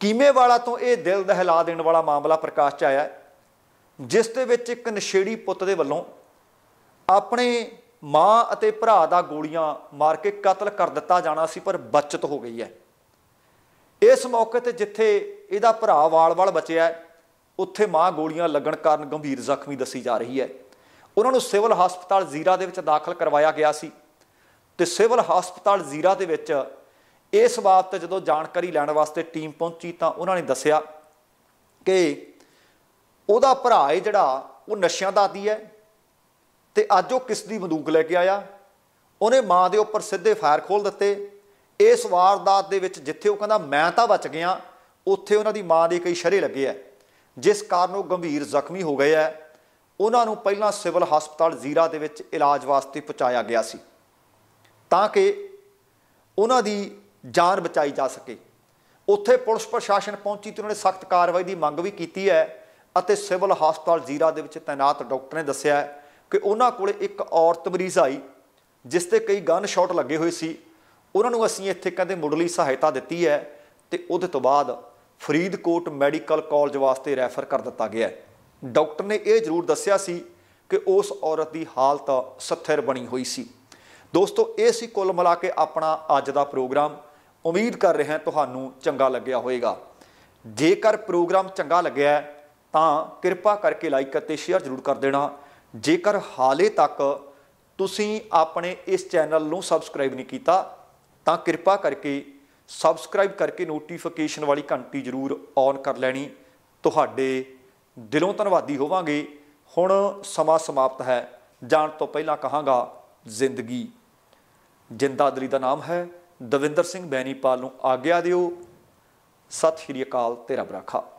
ਕੀਮੇ ਵਾਲਾ ਤੋਂ ਇਹ ਦਿਲ ਦਹਿਲਾ ਦੇਣ ਵਾਲਾ ਮਾਮਲਾ ਪ੍ਰਕਾਸ਼ 'ਚ ਆਇਆ ਜਿਸ ਦੇ ਵਿੱਚ ਇੱਕ ਨਸ਼ੇੜੀ ਪੁੱਤ ਦੇ ਵੱਲੋਂ ਆਪਣੇ ਮਾਂ ਅਤੇ ਭਰਾ ਦਾ ਗੋਲੀਆਂ ਮਾਰ ਕੇ ਕਤਲ ਕਰ ਦਿੱਤਾ ਜਾਣਾ ਸੀ ਪਰ ਬਚਤ ਹੋ ਗਈ ਹੈ ਇਸ ਮੌਕੇ ਤੇ ਜਿੱਥੇ ਇਹਦਾ ਭਰਾ ਵਾਲ-ਵਾਲ ਬਚਿਆ ਉੱਥੇ ਮਾਂ ਗੋਲੀਆਂ ਲੱਗਣ ਕਾਰਨ ਗੰਭੀਰ ਜ਼ਖਮੀ ਦੱਸੀ ਜਾ ਰਹੀ ਹੈ ਉਹਨਾਂ ਨੂੰ ਸਿਵਲ ਹਸਪਤਾਲ ਜ਼ੀਰਾ ਦੇ ਵਿੱਚ ਦਾਖਲ ਕਰਵਾਇਆ ਗਿਆ ਸੀ ਤੇ ਸਿਵਲ ਹਸਪਤਾਲ ਜ਼ੀਰਾ ਦੇ ਵਿੱਚ ਇਸ ਬਾਤ ਤੇ ਜਦੋਂ ਜਾਣਕਾਰੀ ਲੈਣ ਵਾਸਤੇ ਟੀਮ ਪਹੁੰਚੀ ਤਾਂ ਉਹਨਾਂ ਨੇ ਦੱਸਿਆ ਕਿ ਉਹਦਾ ਭਰਾ ਹੈ ਜਿਹੜਾ ਉਹ ਨਸ਼ਿਆਂ ਦਾ ਆਦੀ ਹੈ ਤੇ ਅੱਜ ਉਹ ਕਿਸ ਦੀ ਬੰਦੂਕ ਲੈ ਕੇ ਆਇਆ ਉਹਨੇ ਮਾਂ ਦੇ ਉੱਪਰ ਸਿੱਧੇ ਫਾਇਰ ਖੋਲ ਦਿੱਤੇ ਇਸ ਵਾਰਦਾਤ ਦੇ ਵਿੱਚ ਜਿੱਥੇ ਉਹ ਕਹਿੰਦਾ ਮੈਂ ਤਾਂ ਬਚ ਗਿਆ ਉੱਥੇ ਉਹਨਾਂ ਦੀ ਮਾਂ ਦੇ ਕਈ ਸ਼ਰੇ ਲੱਗੇ ਆ ਜਿਸ ਕਾਰਨ ਉਹ ਗੰਭੀਰ ਜ਼ਖਮੀ ਹੋ ਗਏ ਆ ਉਹਨਾਂ ਨੂੰ ਪਹਿਲਾਂ ਸਿਵਲ ਹਸਪਤਾਲ ਜ਼ੀਰਾ ਦੇ ਵਿੱਚ ਇਲਾਜ ਵਾਸਤੇ ਪਹੁੰਚਾਇਆ ਗਿਆ ਸੀ ਤਾਂ ਕਿ ਉਹਨਾਂ ਦੀ ਜਾਨ ਬਚਾਈ ਜਾ ਸਕੇ ਉੱਥੇ ਪੁਲਿਸ ਪ੍ਰਸ਼ਾਸਨ ਪਹੁੰਚੀ ਤੇ ਉਹਨਾਂ ਨੇ ਸਖਤ ਕਾਰਵਾਈ ਦੀ ਮੰਗ ਵੀ ਕੀਤੀ ਹੈ ਅਤੇ ਸਿਵਲ ਹਸਪਤਾਲ ਜ਼ੀਰਾ ਦੇ ਵਿੱਚ ਤਾਇਨਾਤ ਡਾਕਟਰ ਨੇ ਦੱਸਿਆ ਕਿ ਉਹਨਾਂ ਕੋਲੇ ਇੱਕ ਔਰਤ ਮਰੀਜ਼ ਆਈ ਜਿਸ ਤੇ ਕਈ ਗਨ ਸ਼ਾਟ ਲੱਗੇ ਹੋਏ ਸੀ ਉਹਨਾਂ ਨੂੰ ਅਸੀਂ ਇੱਥੇ ਕਹਿੰਦੇ ਮੁੱਢਲੀ ਸਹਾਇਤਾ ਦਿੱਤੀ ਹੈ ਤੇ ਉਹਦੇ ਤੋਂ ਬਾਅਦ ਫਰੀਦਕੋਟ ਮੈਡੀਕਲ ਕਾਲਜ ਵਾਸਤੇ ਰੈਫਰ ਕਰ ਦਿੱਤਾ ਗਿਆ ਡਾਕਟਰ ਨੇ ਇਹ ਜ਼ਰੂਰ ਦੱਸਿਆ ਸੀ ਕਿ ਉਸ ਔਰਤ ਦੀ ਹਾਲਤ ਸਥਿਰ ਬਣੀ ਹੋਈ ਸੀ ਦੋਸਤੋ ਇਹ ਸੀ ਕੁੱਲ ਮਿਲਾ ਕੇ ਆਪਣਾ ਅੱਜ ਦਾ ਪ੍ਰੋਗਰਾਮ ਉਮੀਦ ਕਰ ਰਹੇ ਹਾਂ ਤੁਹਾਨੂੰ ਚੰਗਾ ਲੱਗਿਆ ਹੋਵੇਗਾ ਜੇਕਰ ਪ੍ਰੋਗਰਾਮ ਚੰਗਾ ਲੱਗਿਆ ਤਾਂ ਕਿਰਪਾ ਕਰਕੇ ਲਾਈਕ ਅਤੇ ਸ਼ੇਅਰ ਜ਼ਰੂਰ ਕਰ ਦੇਣਾ ਜੇਕਰ ਹਾਲੇ ਤੱਕ ਤੁਸੀਂ ਆਪਣੇ ਇਸ ਚੈਨਲ ਨੂੰ ਸਬਸਕ੍ਰਾਈਬ ਨਹੀਂ ਕੀਤਾ ਤਾਂ ਕਿਰਪਾ ਕਰਕੇ ਸਬਸਕ੍ਰਾਈਬ ਕਰਕੇ ਨੋਟੀਫਿਕੇਸ਼ਨ ਵਾਲੀ ਘੰਟੀ ਜ਼ਰੂਰ ਔਨ ਕਰ ਲੈਣੀ ਤੁਹਾਡੇ ਦਿਲੋਂ ਧੰਨਵਾਦੀ ਹੋਵਾਂਗੇ ਹੁਣ ਸਮਾਂ ਸਮਾਪਤ ਹੈ ਜਾਣ ਤੋਂ ਪਹਿਲਾਂ ਕਹਾਂਗਾ ਜ਼ਿੰਦਗੀ ਜਿੰਦਾਦਲੀ ਦਾ ਨਾਮ ਹੈ ਦਵਿੰਦਰ ਸਿੰਘ ਬੈਣੀਪਾਲ ਨੂੰ ਆਗਿਆ ਦਿਓ ਸਤਿ ਸ਼੍ਰੀ ਅਕਾਲ ਤੇ ਰੱਬ ਰਾਖਾ